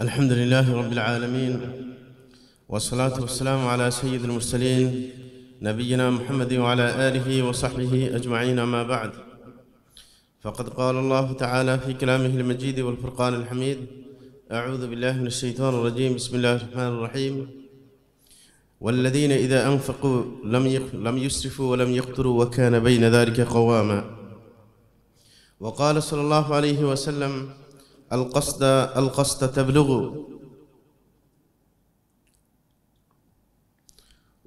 الحمد لله رب العالمين والصلاة والسلام على سيد المرسلين نبينا محمد وعلى آله وصحبه أجمعين ما بعد فقد قال الله تعالى في كلامه المجيد والفرقان الحميد أعوذ بالله من الشيطان الرجيم بسم الله الرحمن الرحيم والذين إذا أنفقوا لم لم يسرفوا ولم يقتروا وكان بين ذلك قواما وقال صلى الله عليه وسلم القصد القصد تبلغ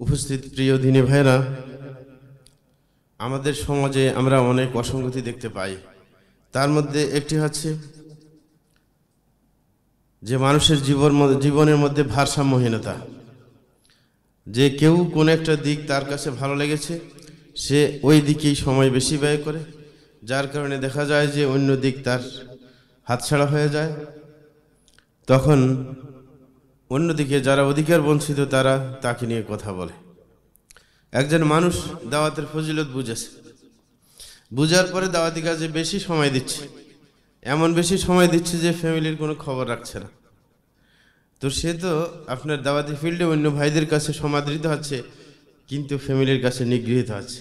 উপস্থিত প্রিয় দিনী ভাইরা আমাদের সমাজে আমরা অনেক অসঙ্গতি দেখতে পাই তার মধ্যে একটি হচ্ছে যে মানুষের জীবন জীবনের মধ্যে ভারসাম্যহীনতা যে কেউ কোন একটা দিক তার কাছে ভালো লেগেছে সে ওই দিকেই সময় বেশি ব্যয় করে যার কারণে দেখা যায় যে অন্য দিক তার হাতছাড়া হয়ে যায় তখন অন্যদিকে যারা অধিকার বঞ্চিত তারা তাকে নিয়ে কথা বলে একজন মানুষ দাওয়াতের ফজিলত বুঝেছে বুঝার পরে দাওয়াতি কাজে বেশি সময় দিচ্ছে এমন বেশি সময় দিচ্ছে যে ফ্যামিলির কোনো খবর রাখছে না তো সে তো আপনার দাওয়াতি ফিল্ডে অন্য ভাইদের কাছে সমাদৃত হচ্ছে কিন্তু ফ্যামিলির কাছে নিগৃহীত আছে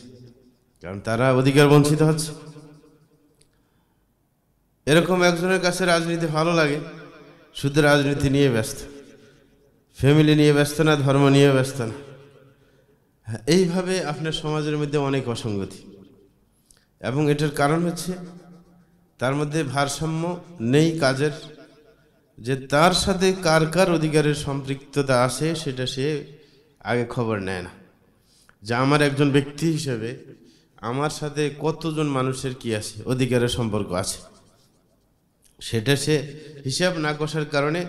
কারণ তারা অধিকার বঞ্চিত হচ্ছে এরকম একজনের কাছে রাজনীতি ভালো লাগে শুধু রাজনীতি নিয়ে ব্যস্ত ফ্যামিলি নিয়ে ব্যস্ত না ধর্ম নিয়ে ব্যস্ত না হ্যাঁ, এইভাবে আপনার সমাজের মধ্যে অনেক অসঙ্গতি এবং এটার কারণ হচ্ছে তার মধ্যে ভারসাম্য নেই কাজের যে তার সাথে কার কার অধিকারের সম্পৃক্ততা আছে সেটা সে আগে খবর নেয় না যে আমার একজন ব্যক্তি হিসেবে আমার সাথে কতজন মানুষের কি আছে অধিকারের সম্পর্ক আছে সেটা সে হিসাব না কষার কারণে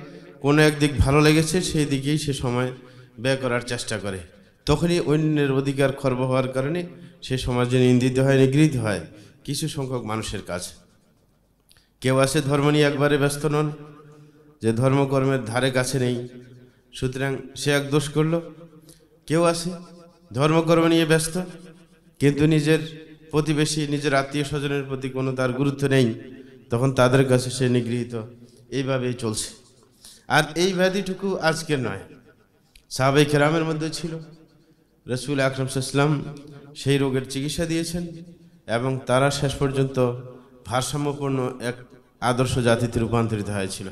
কোনো একদিক ভালো লেগেছে সেই দিকেই সে সময় ব্যয় করার চেষ্টা করে তখনই অন্যের অধিকার খর্ব হওয়ার কারণে সে সমাজে নিন্দিত হয় নিগৃহীত হয় কিছু সংখ্যক মানুষের কাছে কেউ আছে ধর্ম নিয়ে একবারে ব্যস্ত নন যে ধর্মকর্মের ধারে কাছে নেই সুতরাং সে এক দোষ করল কেউ আছে ধর্মকর্ম নিয়ে ব্যস্ত কিন্তু নিজের প্রতিবেশী নিজের আত্মীয় স্বজনের প্রতি কোনো তার গুরুত্ব নেই তখন তাদের কাছে সে নিগৃহীত এইভাবেই চলছে আর এই ব্যাধিটুকু আজকের নয় সাবেক রামের মধ্যে ছিল রসুল আকরম ইসলাম সেই রোগের চিকিৎসা দিয়েছেন এবং তারা শেষ পর্যন্ত ভারসাম্যপূর্ণ এক আদর্শ জাতিতে রূপান্তরিত হয়েছিল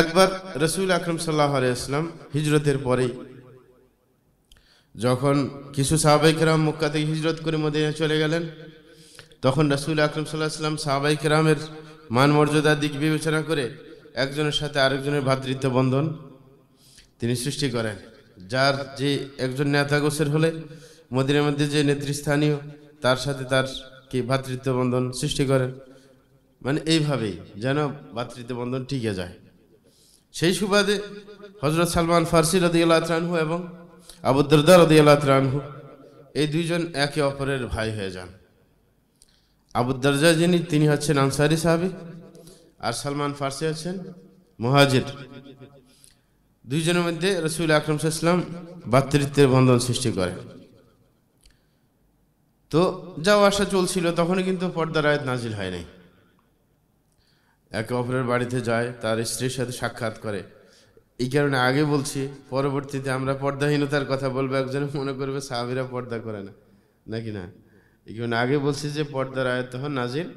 একবার রসুল আকরম সাল্লাহ আলাইসলাম হিজরতের পরেই যখন কিছু সাহাবাইকেরাম মুক্কা থেকে হিজরত করে মধ্যে চলে গেলেন তখন রাসুল আকরম সাল্লাহাম সাহাবাই কেরামের মান মর্যাদার দিক বিবেচনা করে একজনের সাথে আরেকজনের ভাতৃত্ব বন্ধন তিনি সৃষ্টি করেন যার যে একজন নেতা গোছের হলে মদিনের মধ্যে যে নেতৃস্থানীয় তার সাথে তার কি ভাতৃত্ব বন্ধন সৃষ্টি করেন মানে এইভাবেই যেন ভাতৃত্ব বন্ধন টিকে যায় সেই সুবাদে হজরত সালমান ফার্সি রদিয়াল রানহু এবং আবুদ্দার রদিয়াল রানহু এই দুইজন একে অপরের ভাই হয়ে যান আবুদ্দারজা যিনি তিনি হচ্ছেন আনসারি সাহাবি আর সালমান ফার্সি হচ্ছেন মহাজির দুইজনের মধ্যে রসুল আকরম ইসলাম ভাতৃত্বের বন্ধন সৃষ্টি করে তো যাওয়া আসা চলছিল তখনই কিন্তু পর্দার আয়াত নাজিল হয় নাই একে অপরের বাড়িতে যায় তার স্ত্রীর সাথে সাক্ষাৎ করে এই কারণে আগে বলছি পরবর্তীতে আমরা পর্দাহীনতার কথা বলবো একজনে মনে করবে সাহাবিরা পর্দা করে না নাকি না এখানে আগে বলছি যে পর্দার আয়াত তখন নাজিল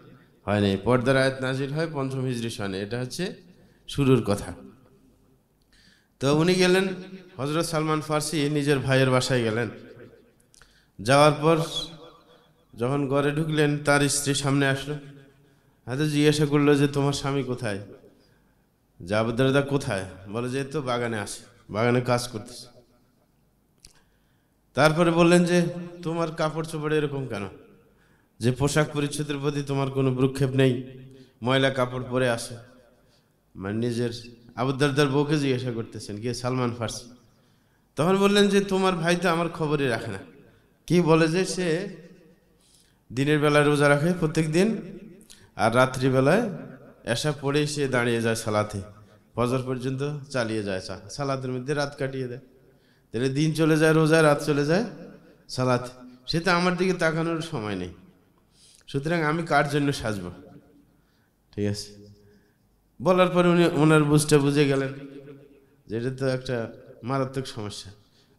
হয় নাই পর্দার আয়াত নাজিল হয় পঞ্চম হিজড়ি সনে এটা হচ্ছে শুরুর কথা তো উনি গেলেন হজরত সালমান ফার্সি নিজের ভাইয়ের বাসায় গেলেন যাওয়ার পর যখন ঘরে ঢুকলেন তার স্ত্রী সামনে আসলো হয়তো জিজ্ঞাসা করলো যে তোমার স্বামী কোথায় জাবেদারদা কোথায় বলে যে তো বাগানে আসে বাগানে কাজ করতেছে তারপরে বললেন যে তোমার কাপড় চোপড় এরকম কেন যে পোশাক পরিচ্ছদের প্রতি তোমার কোনো ভ্রুক্ষেপ নেই ময়লা কাপড় পরে আসে মানে নিজের আবুদারদার বউকে জিজ্ঞাসা করতেছেন গিয়ে সালমান ফার্সি তখন বললেন যে তোমার ভাই তো আমার খবরই রাখে না কি বলে যে সে দিনের বেলায় রোজা রাখে প্রত্যেক দিন আর রাত্রিবেলায় এসা পড়ে সে দাঁড়িয়ে যায় সালাতে ফজর পর্যন্ত চালিয়ে যায় সালাতের মধ্যে রাত কাটিয়ে দেয় তাহলে দিন চলে যায় রোজা রাত চলে যায় সালাত সে তো আমার দিকে তাকানোর সময় নেই সুতরাং আমি কার জন্য সাজব ঠিক আছে বলার পরে উনি ওনার বুঝটা বুঝে গেলেন যে এটা তো একটা মারাত্মক সমস্যা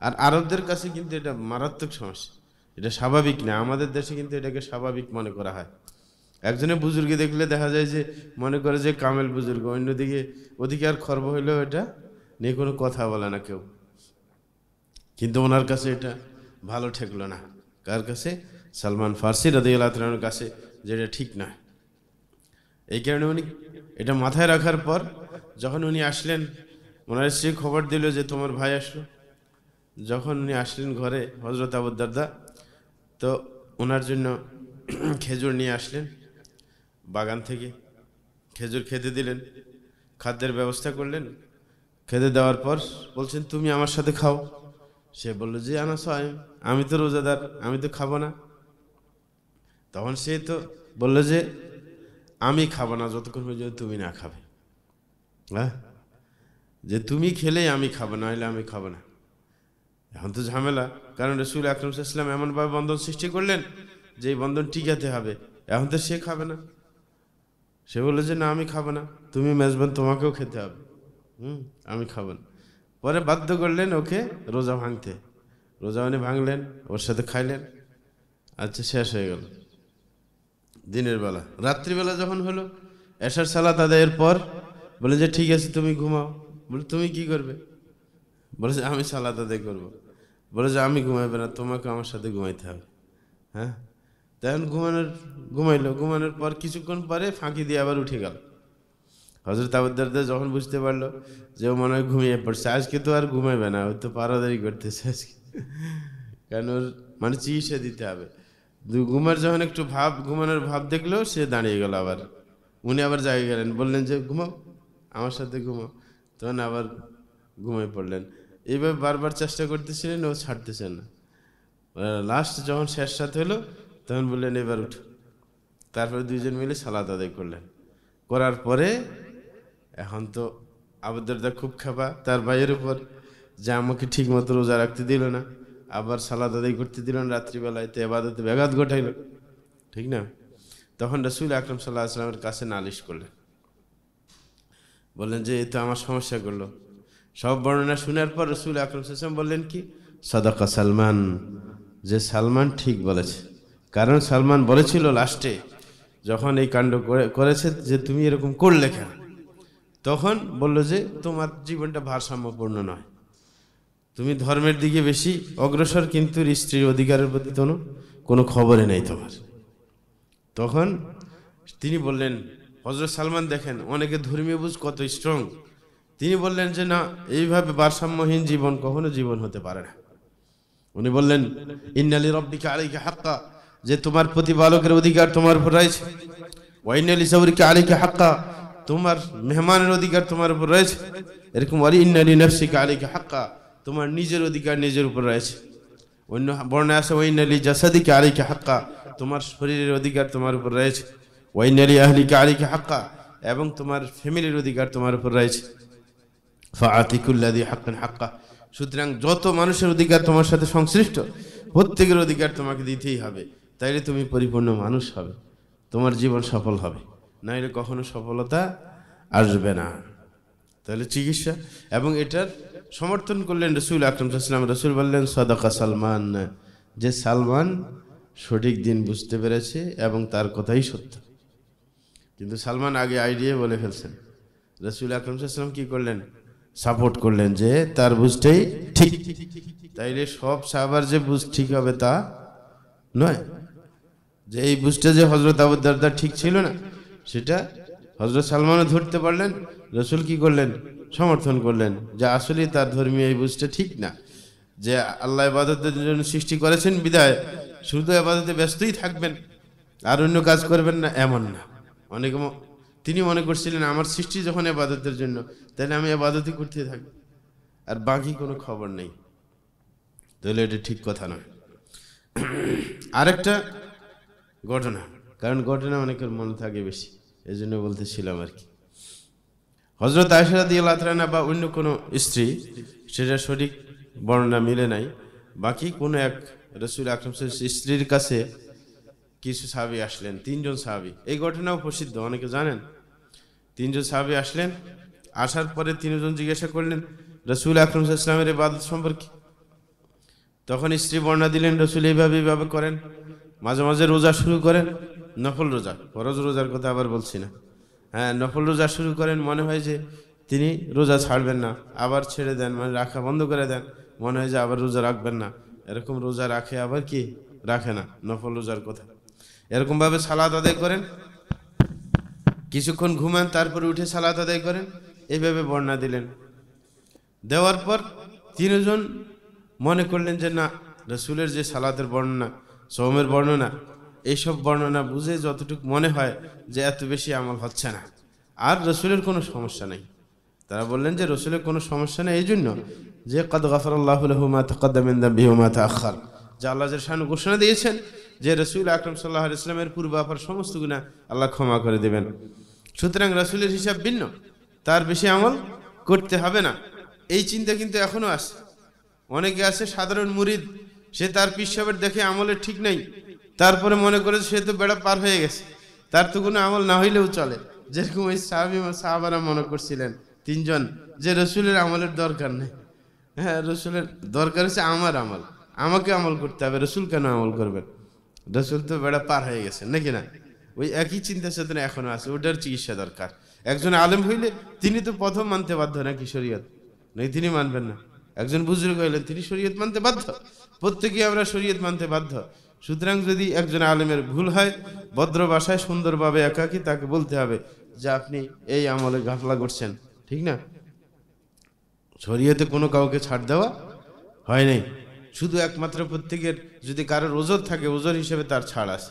আর আরবদের কাছে কিন্তু এটা মারাত্মক সমস্যা এটা স্বাভাবিক না আমাদের দেশে কিন্তু এটাকে স্বাভাবিক মনে করা হয় একজনে বুজুর্গে দেখলে দেখা যায় যে মনে করে যে কামেল বুজুর্গ অন্যদিকে ওদিকে আর খর্ব হইলেও এটা নিয়ে কোনো কথা বলে না কেউ কিন্তু ওনার কাছে এটা ভালো ঠেকল না কার কাছে সালমান ফার্সি রাদিউল্লাহর কাছে যেটা ঠিক না এই কারণে উনি এটা মাথায় রাখার পর যখন উনি আসলেন ওনার স্ত্রী খবর দিল যে তোমার ভাই আসলো যখন উনি আসলেন ঘরে হজরত আবুদ্দারদা তো ওনার জন্য খেজুর নিয়ে আসলেন বাগান থেকে খেজুর খেতে দিলেন খাদ্যের ব্যবস্থা করলেন খেতে দেওয়ার পর বলছেন তুমি আমার সাথে খাও সে বললো যে আনা সয় আমি তো রোজাদার আমি তো খাবো না তখন সে তো বললো যে আমি খাবো না যতক্ষণ পর্যন্ত তুমি না খাবে হ্যাঁ যে তুমি খেলে আমি খাবো না হলে আমি খাবো না এখন তো ঝামেলা কারণ রসুল আকরম ইসলাম এমনভাবে বন্ধন সৃষ্টি করলেন যে এই বন্ধন টিকাতে হবে এখন তো সে খাবে না সে বললো যে না আমি খাবো না তুমি মেজবান তোমাকেও খেতে হবে হুম আমি খাবো না পরে বাধ্য করলেন ওকে রোজা ভাঙতে রোজা উনি ভাঙলেন ওর সাথে খাইলেন আচ্ছা শেষ হয়ে গেল দিনের বেলা রাত্রিবেলা যখন হলো এসার সালাত আদায়ের পর বলে যে ঠিক আছে তুমি ঘুমাও বলে তুমি কি করবে বলে যে আমি সালাত আদায় করবো বলে যে আমি ঘুমাইবে না তোমাকে আমার সাথে ঘুমাইতে হবে হ্যাঁ তখন ঘুমানোর ঘুমাইলো ঘুমানোর পর কিছুক্ষণ পরে ফাঁকি দিয়ে আবার উঠে গেল হজরত আবুদ্দারদা যখন বুঝতে পারলো যে ও মনে হয় ঘুমিয়ে পড়ছে আজকে তো আর ঘুমাবে না ও তো পারাদারি করতেছে আজকে কেন ওর মানে চিকিৎসা দিতে হবে ঘুমার যখন একটু ভাব ঘুমানোর ভাব দেখলো সে দাঁড়িয়ে গেল আবার উনি আবার জায়গায় গেলেন বললেন যে ঘুমাও আমার সাথে ঘুমাও তখন আবার ঘুমিয়ে পড়লেন এইভাবে বারবার চেষ্টা করতেছিলেন ও ছাড়তেছেন না লাস্ট যখন শেষ সাথে হলো তখন বললেন এবার উঠো তারপরে দুইজন মিলে সালাদ আদায় করলেন করার পরে এখন তো আবুদ্দারদা খুব খাবা তার ভাইয়ের উপর যে আমাকে ঠিক মতো রোজা রাখতে দিল না আবার সালাদ আদায় করতে দিল না রাত্রিবেলায় তো এবাদতে ব্যাঘাত ঘটাইল ঠিক না তখন রসুল আকরম সাল্লাহ আসলামের কাছে নালিশ করলেন বললেন যে এ তো আমার সমস্যা করলো সব বর্ণনা শোনার পর রসুল আকরম সাল্লাম বললেন কি সাদাকা সালমান যে সালমান ঠিক বলেছে কারণ সালমান বলেছিল লাস্টে যখন এই কাণ্ড করেছে যে তুমি এরকম করলে কেন তখন বলল যে তোমার জীবনটা ভারসাম্যপূর্ণ নয় তুমি ধর্মের দিকে বেশি অগ্রসর কিন্তু স্ত্রীর অধিকারের প্রতি কোনো কোনো খবরই নেই তোমার তখন তিনি বললেন হজরত সালমান দেখেন অনেকে ধর্মীয় বুঝ কত স্ট্রং তিনি বললেন যে না এইভাবে ভারসাম্যহীন জীবন কখনো জীবন হতে পারে না উনি বললেন ইন্নালি রব্বিকে আলিকে হাক্কা যে তোমার প্রতিপালকের অধিকার তোমার উপর রয়েছে ওয়াইনালি সাউরিকে আলিকে হাক্কা তোমার মেহমানের অধিকার তোমার উপর রয়েছে এরকম আলি ইন্নালি নফসিকা আলিকে হাক্কা তোমার নিজের অধিকার নিজের উপর রয়েছে অন্য বর্ণে আসে নালি জাসাদিকে আলিকে হাক্কা তোমার শরীরের অধিকার তোমার উপর রয়েছে ওয়াইনালি আহলিকে আলিকে হাক্কা এবং তোমার ফ্যামিলির অধিকার তোমার উপর রয়েছে ফাতিকুল্লাদি হাক্কান হাক্কা সুতরাং যত মানুষের অধিকার তোমার সাথে সংশ্লিষ্ট প্রত্যেকের অধিকার তোমাকে দিতেই হবে তাইলে তুমি পরিপূর্ণ মানুষ হবে তোমার জীবন সফল হবে নাইলে কখনো সফলতা আসবে না তাহলে চিকিৎসা এবং এটার সমর্থন করলেন রসুল আকরম সাল্লাম রসুল বললেন সদাকা সালমান যে সালমান সঠিক দিন বুঝতে পেরেছে এবং তার কথাই সত্য কিন্তু সালমান আগে আইডিয়া বলে ফেলছেন রসুল আকরম সাল্লাম কি করলেন সাপোর্ট করলেন যে তার বুঝতেই ঠিক তাইলে সব সাবার যে বুঝ ঠিক হবে তা নয় যে এই বুঝতে যে হজরত আবুদ্দার ঠিক ছিল না সেটা হজরত সালমানও ধরতে পারলেন রসুল কি করলেন সমর্থন করলেন যা আসলে তার ধর্মীয় এই বুঝটা ঠিক না যে আল্লাহ আবাদতের জন্য সৃষ্টি করেছেন বিদায় শুধু আবাদতে ব্যস্তই থাকবেন আর অন্য কাজ করবেন না এমন না অনেক তিনি মনে করছিলেন আমার সৃষ্টি যখন আবাদতের জন্য তাহলে আমি আবাদতই করতে থাকি আর বাকি কোনো খবর নেই তাহলে এটা ঠিক কথা নয় আরেকটা ঘটনা কারণ ঘটনা অনেকের মনে থাকে বেশি এই জন্য বলতেছিলাম আর কি হজরত দিয়ে লাথরানা বা অন্য কোনো স্ত্রী সেটা সঠিক বর্ণনা মিলে নাই বাকি কোনো এক রসুল আকরম স্ত্রীর কাছে কিছু সাবি আসলেন তিনজন সাবি এই ঘটনাও প্রসিদ্ধ অনেকে জানেন তিনজন সাবি আসলেন আসার পরে তিনজন জিজ্ঞাসা করলেন রসুল আকরম ইসলামের বাদ সম্পর্কে তখন স্ত্রী বর্ণনা দিলেন রসুল এইভাবে এইভাবে করেন মাঝে মাঝে রোজা শুরু করেন নফল রোজা ফরজ রোজার কথা আবার বলছি না হ্যাঁ নফল রোজা শুরু করেন মনে হয় যে তিনি রোজা ছাড়বেন না আবার ছেড়ে দেন মানে রাখা বন্ধ করে দেন মনে হয় যে আবার রোজা রাখবেন না এরকম রোজা রাখে আবার কি রাখে না নফল রোজার কথা এরকমভাবে সালাদ আদায় করেন কিছুক্ষণ ঘুমান তারপরে উঠে সালাদ আদায় করেন এইভাবে বর্ণনা দিলেন দেওয়ার পর তিনজন মনে করলেন যে না রসুলের যে সালাতের বর্ণনা সৌমের বর্ণনা এইসব বর্ণনা বুঝে যতটুকু মনে হয় যে এত বেশি আমল হচ্ছে না আর রসুলের কোনো সমস্যা নেই তারা বললেন যে রসুলের কোনো সমস্যা নেই এই জন্য যে কদ গাফরাল্লাহুমা তকদ্দামিন্দা বিহুমা তাখার যা আল্লাহ শাহানু ঘোষণা দিয়েছেন যে রসুল আকরম সাল্লাহ ইসলামের পূর্বাপার সমস্ত গুণা আল্লাহ ক্ষমা করে দেবেন সুতরাং রসুলের হিসাব ভিন্ন তার বেশি আমল করতে হবে না এই চিন্তা কিন্তু এখনও আছে অনেকে আছে সাধারণ মুরিদ সে তার পিসাবের দেখে আমলের ঠিক নাই তারপরে মনে করে সে তো বেড়া পার হয়ে গেছে তার তো কোনো আমল না হইলেও চলে যেরকম ওই সাহাবি সাহাবারা মনে করছিলেন তিনজন যে রসুলের আমলের দরকার নেই হ্যাঁ রসুলের দরকার হচ্ছে আমার আমল আমাকে আমল করতে হবে রসুল কেন আমল করবেন রসুল তো বেড়া পার হয়ে গেছে নাকি না ওই একই চিন্তা চেতনা এখনো আছে ওটার চিকিৎসা দরকার একজন আলেম হইলে তিনি তো প্রথম মানতে বাধ্য নাকি শরীয়ত নাকি তিনি মানবেন না একজন বুজুর্গ হইলেন তিনি শরীয়ত মানতে বাধ্য প্রত্যেকেই আমরা শরীয়ত মানতে বাধ্য সুতরাং যদি একজন আলেমের ভুল হয় ভদ্র ভাষায় সুন্দরভাবে একাকি তাকে বলতে হবে যে আপনি এই আমলে গাফলা করছেন ঠিক না ছড়িয়েতে কোনো কাউকে ছাড় দেওয়া হয় নাই শুধু একমাত্র প্রত্যেকের যদি কারোর ওজোর থাকে ওজোর হিসেবে তার ছাড় আছে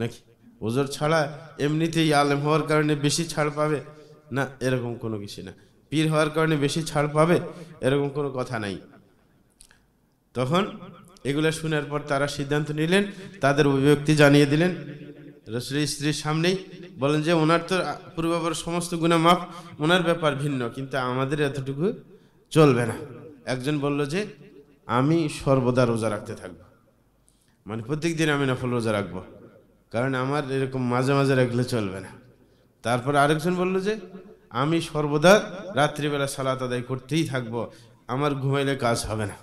নাকি ওজোর ছাড়া এমনিতেই আলেম হওয়ার কারণে বেশি ছাড় পাবে না এরকম কোনো কিছু না পীর হওয়ার কারণে বেশি ছাড় পাবে এরকম কোনো কথা নাই তখন এগুলো শোনার পর তারা সিদ্ধান্ত নিলেন তাদের অভিব্যক্তি জানিয়ে দিলেন রসুলের স্ত্রীর সামনেই বলেন যে ওনার তো পূর্বাপর সমস্ত গুণা মাপ ওনার ব্যাপার ভিন্ন কিন্তু আমাদের এতটুকু চলবে না একজন বলল যে আমি সর্বদা রোজা রাখতে থাকবো মানে প্রত্যেক দিন আমি নফল রোজা রাখবো কারণ আমার এরকম মাঝে মাঝে রাখলে চলবে না তারপর আরেকজন বলল যে আমি সর্বদা রাত্রিবেলা সালাত আদায় করতেই থাকবো আমার ঘুমাইলে কাজ হবে না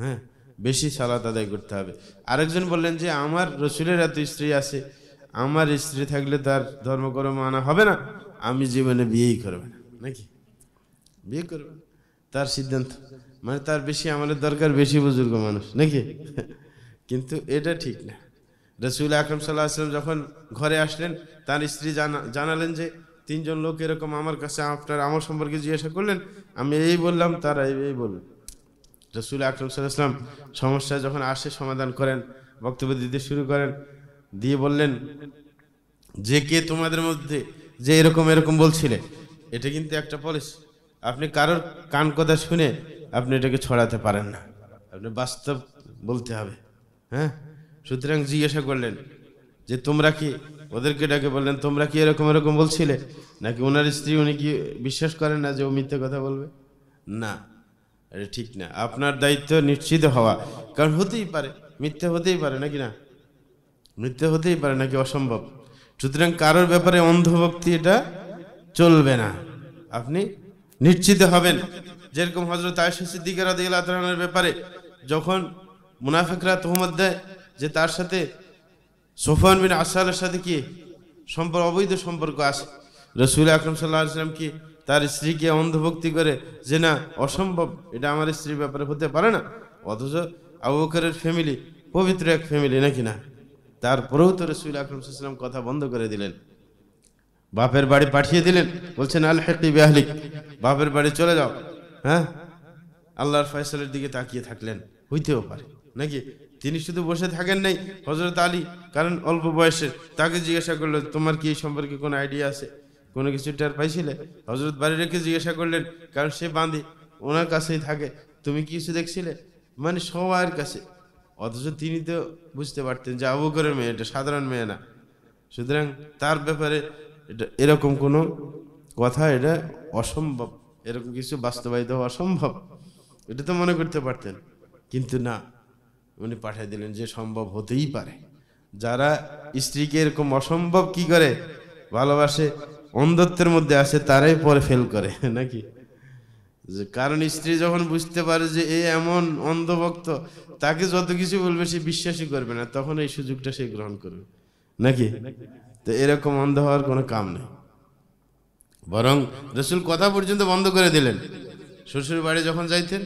হ্যাঁ বেশি সালাত আদায় করতে হবে আরেকজন বললেন যে আমার রসুলের এত স্ত্রী আছে আমার স্ত্রী থাকলে তার ধর্মকর্ম আনা হবে না আমি জীবনে বিয়েই করবে না নাকি বিয়ে করবে তার সিদ্ধান্ত মানে তার বেশি আমাদের দরকার বেশি বুজুর্গ মানুষ নাকি কিন্তু এটা ঠিক না রসুল আকরম সাল্লাহ আসলাম যখন ঘরে আসলেন তার স্ত্রী জানা জানালেন যে তিনজন লোক এরকম আমার কাছে আপনার আমার সম্পর্কে জিজ্ঞাসা করলেন আমি এই বললাম তারা এই বললেন রসুল আকরম সাল্লাম সমস্যা যখন আসে সমাধান করেন বক্তব্য দিতে শুরু করেন দিয়ে বললেন যে কে তোমাদের মধ্যে যে এরকম এরকম বলছিলে এটা কিন্তু একটা পলিস আপনি কারোর কান কথা শুনে আপনি এটাকে ছড়াতে পারেন না আপনি বাস্তব বলতে হবে হ্যাঁ সুতরাং জিজ্ঞাসা করলেন যে তোমরা কি ওদেরকে ডাকে বললেন তোমরা কি এরকম এরকম বলছিলে নাকি ওনার স্ত্রী উনি কি বিশ্বাস করেন না যে ও মিথ্যে কথা বলবে না এটা ঠিক না আপনার দায়িত্ব নিশ্চিত হওয়া কারণ হতেই পারে মিথ্যে হতেই পারে নাকি না মিথ্যে হতেই পারে নাকি অসম্ভব সুতরাং কারোর ব্যাপারে অন্ধভক্তি এটা চলবে না আপনি নিশ্চিত হবেন যেরকম হজরত আয়সা সিদ্দিকারা দিল আতরানের ব্যাপারে যখন মুনাফিকরা তোহমত দেয় যে তার সাথে সোফান বিন আসালের সাথে কি সম্পর্ক অবৈধ সম্পর্ক আছে রসুল আকরম সাল্লাহ আসলাম কি তার স্ত্রীকে অন্ধভক্তি করে যে না অসম্ভব এটা আমার স্ত্রীর ব্যাপারে হতে পারে না অথচ আবুকরের ফ্যামিলি পবিত্র এক ফ্যামিলি নাকি না তারপরেও তো রসুল আকরমসাল্লাম কথা বন্ধ করে দিলেন বাপের বাড়ি পাঠিয়ে দিলেন বলছেন আল হেকি বেহালিক বাপের বাড়ি চলে যাও হ্যাঁ আল্লাহর ফয়সালের দিকে তাকিয়ে থাকলেন হইতেও পারে নাকি তিনি শুধু বসে থাকেন নাই হজরত আলী কারণ অল্প বয়সের তাকে জিজ্ঞাসা করলো তোমার কি এই সম্পর্কে কোনো আইডিয়া আছে কোনো কিছু টের পাইছিলে হজরত বাড়ি রেখে জিজ্ঞাসা করলেন কারণ সে বাঁধে ওনার কাছেই থাকে তুমি কিছু দেখছিলে মানে সবার কাছে অথচ তিনি তো বুঝতে পারতেন যে আবু করে মেয়ে এটা সাধারণ মেয়ে না সুতরাং তার ব্যাপারে এটা এরকম কোনো কথা এটা অসম্ভব এরকম কিছু বাস্তবায়িত অসম্ভব এটা তো মনে করতে পারতেন কিন্তু না উনি পাঠিয়ে দিলেন যে সম্ভব হতেই পারে যারা স্ত্রীকে এরকম অসম্ভব কি করে ভালোবাসে অন্ধত্বের মধ্যে আসে তারাই পরে ফেল করে নাকি যে কারণ স্ত্রী যখন বুঝতে পারে যে এ এমন অন্ধভক্ত তাকে যত কিছু বলবে সে বিশ্বাসই করবে না তখন এই সুযোগটা সে গ্রহণ করবে নাকি তো এরকম অন্ধ হওয়ার কোনো কাম নেই বরং রসুল কথা পর্যন্ত বন্ধ করে দিলেন শ্বশুর বাড়ি যখন যাইতেন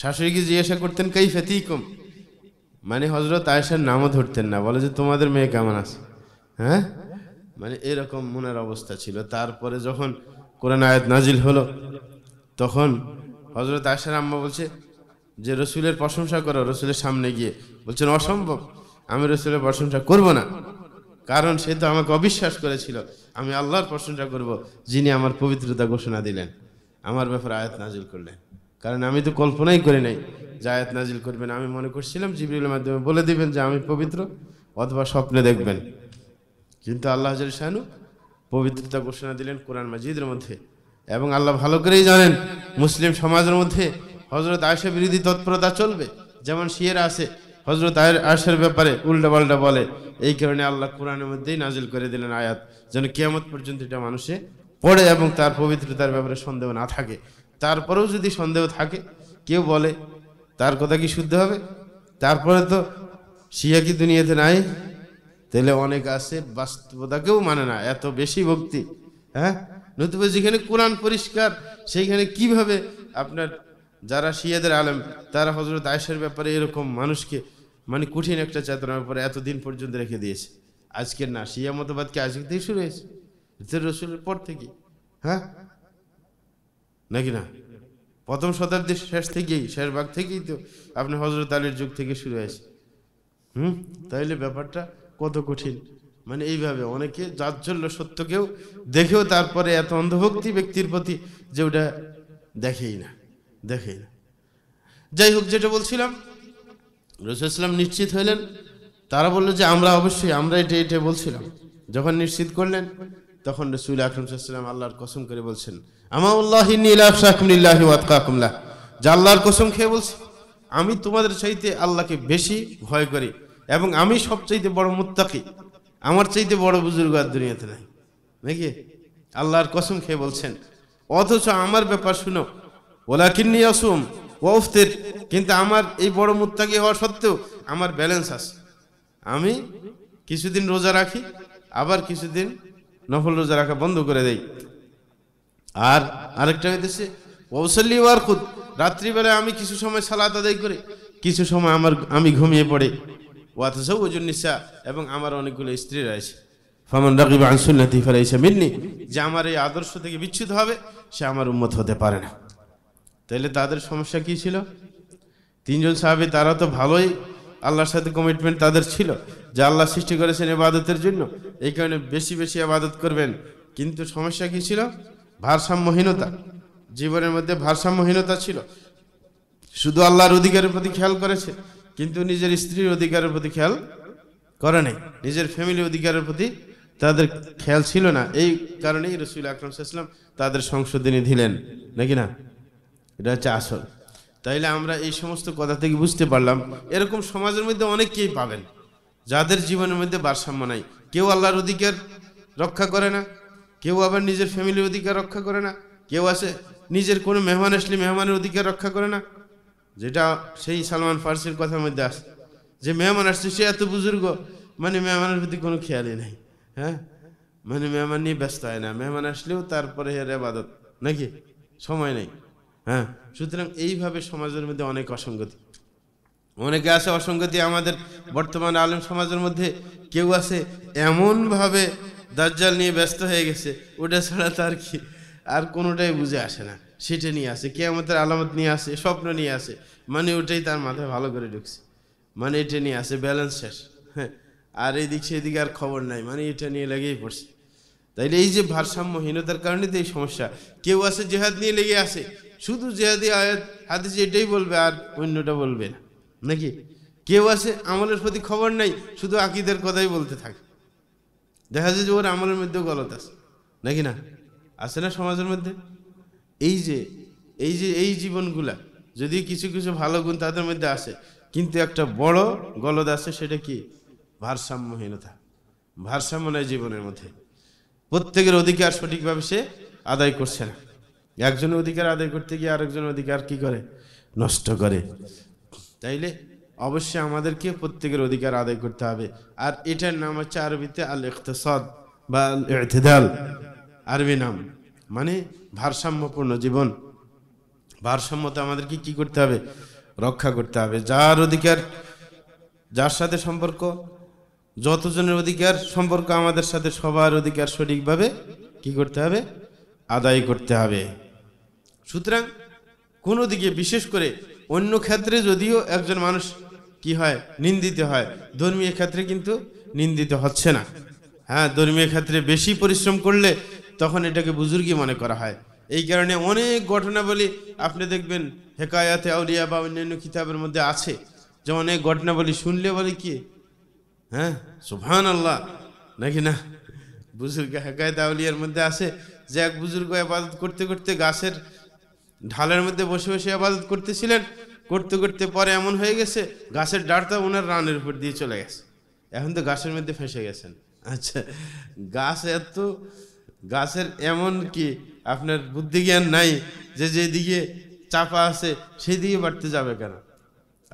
শাশুড়িকে জিজ্ঞাসা করতেন কাই ফেতেই কম মানে হজরত আয়েশার নামও ধরতেন না বলে যে তোমাদের মেয়ে কেমন আছে হ্যাঁ মানে এরকম মনের অবস্থা ছিল তারপরে যখন কোরআন আয়াত নাজিল হলো তখন হজরত আশার আম্মা বলছে যে রসুলের প্রশংসা করো রসুলের সামনে গিয়ে বলছেন অসম্ভব আমি রসুলের প্রশংসা করব না কারণ সে তো আমাকে অবিশ্বাস করেছিল আমি আল্লাহর প্রশংসা করব যিনি আমার পবিত্রতা ঘোষণা দিলেন আমার ব্যাপারে আয়াত নাজিল করলেন কারণ আমি তো কল্পনাই করি নাই যে আয়াত নাজিল করবেন আমি মনে করছিলাম জিবরিলের মাধ্যমে বলে দিবেন যে আমি পবিত্র অথবা স্বপ্নে দেখবেন কিন্তু আল্লাহ হাজর শাহানু পবিত্রতা ঘোষণা দিলেন কোরআন মাজিদের মধ্যে এবং আল্লাহ ভালো করেই জানেন মুসলিম সমাজের মধ্যে হজরত আয়সা বিরোধী তৎপরতা চলবে যেমন শিয়েরা আছে হজরত আয়ের আয়সার ব্যাপারে উল্টা পাল্টা বলে এই কারণে আল্লাহ কোরআনের মধ্যেই নাজিল করে দিলেন আয়াত যেন কেয়ামত পর্যন্ত এটা মানুষে পড়ে এবং তার পবিত্রতার ব্যাপারে সন্দেহ না থাকে তারপরেও যদি সন্দেহ থাকে কেউ বলে তার কথা কি শুদ্ধ হবে তারপরে তো শিয়া কি দুনিয়াতে নাই তাহলে অনেক আছে বাস্তবতাকেও মানে না এত বেশি ভক্তি হ্যাঁ নতুবা যেখানে কোরআন পরিষ্কার সেইখানে কিভাবে আপনার যারা শিয়াদের আলেম তারা হজরত আয়েশার ব্যাপারে এরকম মানুষকে মানে কঠিন একটা চেতনার উপরে এতদিন পর্যন্ত রেখে দিয়েছে আজকের না শিয়া মতবাদকে আজকে থেকে শুরু হয়েছে রসুলের পর থেকে হ্যাঁ নাকি না প্রথম শতাব্দীর শেষ থেকেই শেষ ভাগ থেকেই তো আপনি হজরত আলীর যুগ থেকে শুরু হয়েছে হুম তাইলে ব্যাপারটা কত কঠিন মানে এইভাবে অনেকে জাজ্জল্য সত্যকেও দেখেও তারপরে এত অন্ধভক্তি ব্যক্তির প্রতি যে ওটা দেখেই না দেখেই না যাই হোক যেটা বলছিলাম ইসলাম নিশ্চিত হলেন তারা বলল যে আমরা অবশ্যই আমরা এটা এটা বলছিলাম যখন নিশ্চিত করলেন তখন রসুল আকরম সাল্লাম আল্লাহর কসম করে বলছেন আমাউল্লাহিল্লাহ যে আল্লাহর কসম খেয়ে বলছি আমি তোমাদের চাইতে আল্লাহকে বেশি ভয় করি এবং আমি সবচাইতে বড় মুত্তাকি আমার চাইতে বড় বুজুর্গ আর দুনিয়াতে নাই নাকি আল্লাহর কসম খেয়ে বলছেন অথচ আমার ব্যাপার শুনো ওলা কিন্নি অসুম ওফতের কিন্তু আমার এই বড় মুত্তাকি হওয়া সত্ত্বেও আমার ব্যালেন্স আছে আমি কিছুদিন রোজা রাখি আবার কিছুদিন নফল রোজা রাখা বন্ধ করে দেই আর আরেকটা হইতেছে ওসল্লি ওয়ার খুদ রাত্রিবেলায় আমি কিছু সময় সালাত আদায় করি কিছু সময় আমার আমি ঘুমিয়ে পড়ে ওয়াতসৌজুন্নিসা এবং আমার অনেকগুলো স্ত্রী রয়েছে ফামান রাকিব আনসুল্লাতি ফেলাইসা মিন্নি যে আমার এই আদর্শ থেকে বিচ্ছুত হবে সে আমার উন্মত হতে পারে না তাহলে তাদের সমস্যা কী ছিল তিনজন সাহাবি তারা তো ভালোই আল্লাহর সাথে কমিটমেন্ট তাদের ছিল যে আল্লাহ সৃষ্টি করেছেন এবাদতের জন্য এই কারণে বেশি বেশি আবাদত করবেন কিন্তু সমস্যা কী ছিল ভারসাম্যহীনতা জীবনের মধ্যে ভারসাম্যহীনতা ছিল শুধু আল্লাহর অধিকারের প্রতি খেয়াল করেছে কিন্তু নিজের স্ত্রীর অধিকারের প্রতি খেয়াল করে নাই নিজের ফ্যামিলি অধিকারের প্রতি তাদের খেয়াল ছিল না এই কারণেই রসুল আকরম সাহসাল্লাম তাদের সংশোধনী দিলেন নাকি না এটা হচ্ছে আসল তাইলে আমরা এই সমস্ত কথা থেকে বুঝতে পারলাম এরকম সমাজের মধ্যে অনেককেই পাবেন যাদের জীবনের মধ্যে ভারসাম্য নাই কেউ আল্লাহর অধিকার রক্ষা করে না কেউ আবার নিজের ফ্যামিলির অধিকার রক্ষা করে না কেউ আছে নিজের কোনো মেহমান আসলে মেহমানের অধিকার রক্ষা করে না যেটা সেই সালমান ফার্সির কথার মধ্যে আসে যে মেহমান আসছে সে এত বুজুর্গ মানে মেহমানের প্রতি কোনো খেয়ালই নাই হ্যাঁ মানে মেহমান নিয়ে ব্যস্ত হয় না মেহমান আসলেও তারপরে হের আবাদত নাকি সময় নেই হ্যাঁ সুতরাং এইভাবে সমাজের মধ্যে অনেক অসঙ্গতি অনেকে আছে অসঙ্গতি আমাদের বর্তমান আলম সমাজের মধ্যে কেউ আছে এমনভাবে দাজ্জাল নিয়ে ব্যস্ত হয়ে গেছে ওটা ছাড়া তার কি আর কোনোটাই বুঝে আসে না সেটা নিয়ে আসে আমাদের আলামত নিয়ে আসে স্বপ্ন নিয়ে আসে মানে ওটাই তার মাথায় ভালো করে ঢুকছে মানে এটা নিয়ে আসে ব্যালেন্স শেষ হ্যাঁ আর এদিক সেদিক আর খবর নাই মানে এটা নিয়ে লেগেই পড়ছে তাইলে এই যে ভারসাম্যহীনতার কারণে তো এই সমস্যা কেউ আছে জেহাদ নিয়ে লেগে আসে শুধু জেহাদি আয়াত যে এটাই বলবে আর অন্যটা বলবে না নাকি কেউ আছে আমলের প্রতি খবর নাই শুধু আকিদের কথাই বলতে থাকে দেখা যায় যে ওর আমলের মধ্যেও গলত আছে নাকি না আছে না সমাজের মধ্যে এই যে এই যে এই জীবনগুলা যদি কিছু কিছু ভালো গুণ তাদের মধ্যে আসে কিন্তু একটা বড় গলদ আছে সেটা কি ভারসাম্যহীনতা ভারসাম্য নেয় জীবনের মধ্যে প্রত্যেকের অধিকার সঠিকভাবে সে আদায় করছে না একজনের অধিকার আদায় করতে গিয়ে আরেকজনের অধিকার কি করে নষ্ট করে তাইলে অবশ্যই আমাদেরকে প্রত্যেকের অধিকার আদায় করতে হবে আর এটার নাম হচ্ছে আরবিতে আল সদ বা আল আরবি নাম মানে ভারসাম্যপূর্ণ জীবন ভারসাম্যতা আমাদেরকে কি করতে হবে রক্ষা করতে হবে যার অধিকার যার সাথে সম্পর্ক যতজনের অধিকার সম্পর্ক আমাদের সাথে সবার অধিকার সঠিকভাবে কি করতে হবে আদায় করতে হবে সুতরাং কোনো দিকে বিশেষ করে অন্য ক্ষেত্রে যদিও একজন মানুষ কি হয় নিন্দিত হয় ধর্মীয় ক্ষেত্রে কিন্তু নিন্দিত হচ্ছে না হ্যাঁ ধর্মীয় ক্ষেত্রে বেশি পরিশ্রম করলে তখন এটাকে বুজুর্গি মনে করা হয় এই কারণে অনেক ঘটনাবলী আপনি দেখবেন হেকায়াতে আউলিয়া বা অন্যান্য কিতাবের মধ্যে আছে যে অনেক ঘটনাবলী শুনলে বলে কি হ্যাঁ সুফান আল্লাহ নাকি না বুজুর্গ হেকায়ত আউলিয়ার মধ্যে আছে যে এক বুজুর্গ আবাদত করতে করতে গাছের ঢালের মধ্যে বসে বসে আবাদত করতেছিলেন করতে করতে পরে এমন হয়ে গেছে গাছের ডাঁড়টা ওনার রানের উপর দিয়ে চলে গেছে এখন তো গাছের মধ্যে ফেঁসে গেছেন আচ্ছা গাছ এত গাছের এমন কি আপনার বুদ্ধি জ্ঞান নাই যে যেদিকে চাপা আছে দিকে বাড়তে যাবে কেন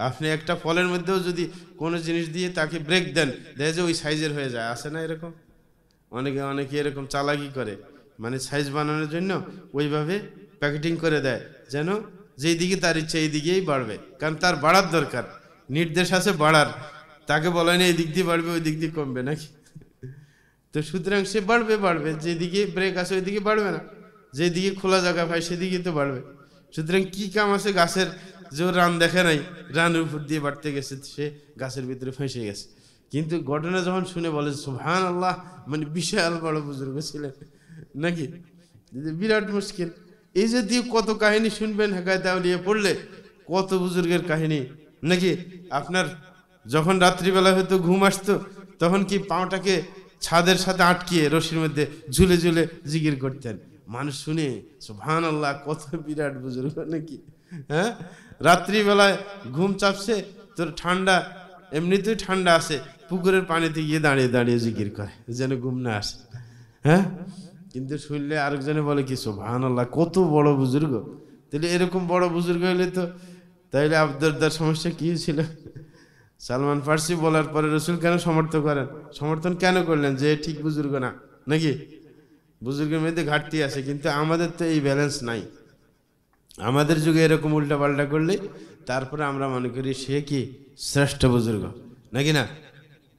আপনি একটা ফলের মধ্যেও যদি কোনো জিনিস দিয়ে তাকে ব্রেক দেন দেখা যায় ওই সাইজের হয়ে যায় আসে না এরকম অনেকে অনেকে এরকম চালাকি করে মানে সাইজ বানানোর জন্য ওইভাবে প্যাকেটিং করে দেয় যেন যেই দিকে তার ইচ্ছে এই দিকেই বাড়বে কারণ তার বাড়ার দরকার নির্দেশ আছে বাড়ার তাকে বলেন এই দিক দিয়ে বাড়বে ওই দিক দিয়ে কমবে নাকি তো সুতরাং সে বাড়বে বাড়বে যেদিকে ব্রেক আছে ওইদিকে বাড়বে না যেদিকে খোলা জায়গা পায় সেদিকে তো বাড়বে সুতরাং কি কাম আছে গাছের যে রান দেখে নাই রানের উপর দিয়ে বাড়তে গেছে সে গাছের ভিতরে ফেঁসে গেছে কিন্তু ঘটনা যখন শুনে বলে সুহান আল্লাহ মানে বিশাল বড় বুজুর্গ ছিলেন নাকি বিরাট মুশকিল এই দিয়ে কত কাহিনী শুনবেন হেকায় তাউলিয়ে পড়লে কত বুজুর্গের কাহিনী নাকি আপনার যখন রাত্রিবেলা হয়তো ঘুম আসতো তখন কি পাওটাকে ছাদের সাথে আটকিয়ে রশির মধ্যে ঝুলে ঝুলে জিগির করতেন মানুষ শুনে সুভান আল্লাহ কত বিরাট বুজুর্গ নাকি হ্যাঁ রাত্রিবেলায় ঘুম চাপছে তোর ঠান্ডা এমনিতেই ঠান্ডা আছে পুকুরের পানিতে গিয়ে দাঁড়িয়ে দাঁড়িয়ে জিগির করে যেন ঘুম না আসে হ্যাঁ কিন্তু শুনলে আরেকজনে বলে কি সুভান আল্লাহ কত বড় বুজুর্গ তাহলে এরকম বড় বুজুর্গ হলে তো তাইলে আবদারদার সমস্যা কী ছিল সালমান ফার্সি বলার পরে রসুল কেন সমর্থন করেন সমর্থন কেন করলেন যে ঠিক বুজুর্গ না নাকি বুজুর্গের মধ্যে ঘাটতি আছে কিন্তু আমাদের তো এই ব্যালেন্স নাই আমাদের যুগে এরকম উল্টাপাল্টা করলে তারপরে আমরা মনে করি সে কি শ্রেষ্ঠ বুজুর্গ নাকি না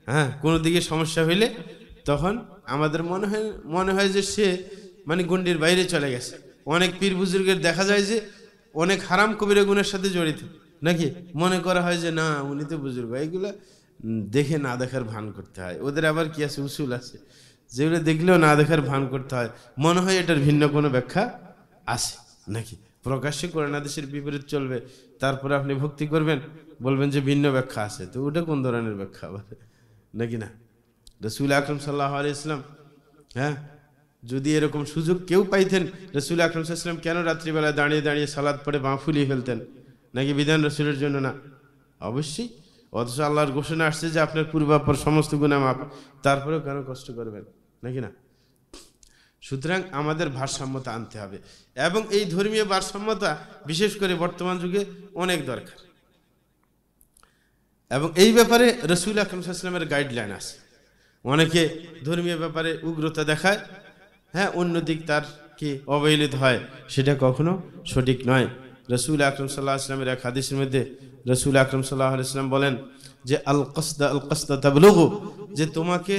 হ্যাঁ কোনো দিকে সমস্যা হইলে তখন আমাদের মনে হয় মনে হয় যে সে মানে গুন্ডির বাইরে চলে গেছে অনেক পীর বুজুর্গের দেখা যায় যে অনেক হারাম কবিরা গুণের সাথে জড়িত নাকি মনে করা হয় যে না উনি তো বুজুর্গ এইগুলো দেখে না দেখার ভান করতে হয় ওদের আবার কি আছে উসুল আছে যেগুলো দেখলেও না দেখার ভান করতে হয় মনে হয় এটার ভিন্ন কোনো ব্যাখ্যা আছে নাকি প্রকাশ্যে আদেশের বিপরীত চলবে তারপরে আপনি ভক্তি করবেন বলবেন যে ভিন্ন ব্যাখ্যা আছে তো ওটা কোন ধরনের ব্যাখ্যা আবার নাকি না রসুল আকরম সাল্লাহ আলি ইসলাম হ্যাঁ যদি এরকম সুযোগ কেউ পাইতেন রসুল আকরম সাল্লাম কেন রাত্রিবেলা দাঁড়িয়ে দাঁড়িয়ে সালাদ পড়ে বাঁ ফুলিয়ে ফেলতেন নাকি বিধান রসুলের জন্য না অবশ্যই অথচ আল্লাহর ঘোষণা আসছে যে আপনার পূর্বাপর সমস্ত গুণা মাপ তারপরেও কেন কষ্ট করবেন নাকি না সুতরাং আমাদের ভারসাম্যতা আনতে হবে এবং এই ধর্মীয় ভারসাম্যতা বিশেষ করে বর্তমান যুগে অনেক দরকার এবং এই ব্যাপারে রসুল আকরমসাল্লামের গাইডলাইন আছে অনেকে ধর্মীয় ব্যাপারে উগ্রতা দেখায় হ্যাঁ অন্যদিক তার কি অবহেলিত হয় সেটা কখনো সঠিক নয় রসুল আকরম সাল্লাহ আসলামের এক হাদিসের মধ্যে রসুল আকরম সাল্লাহ আসলাম বলেন যে আল কস্তা আল কস্তা তাবলুগু যে তোমাকে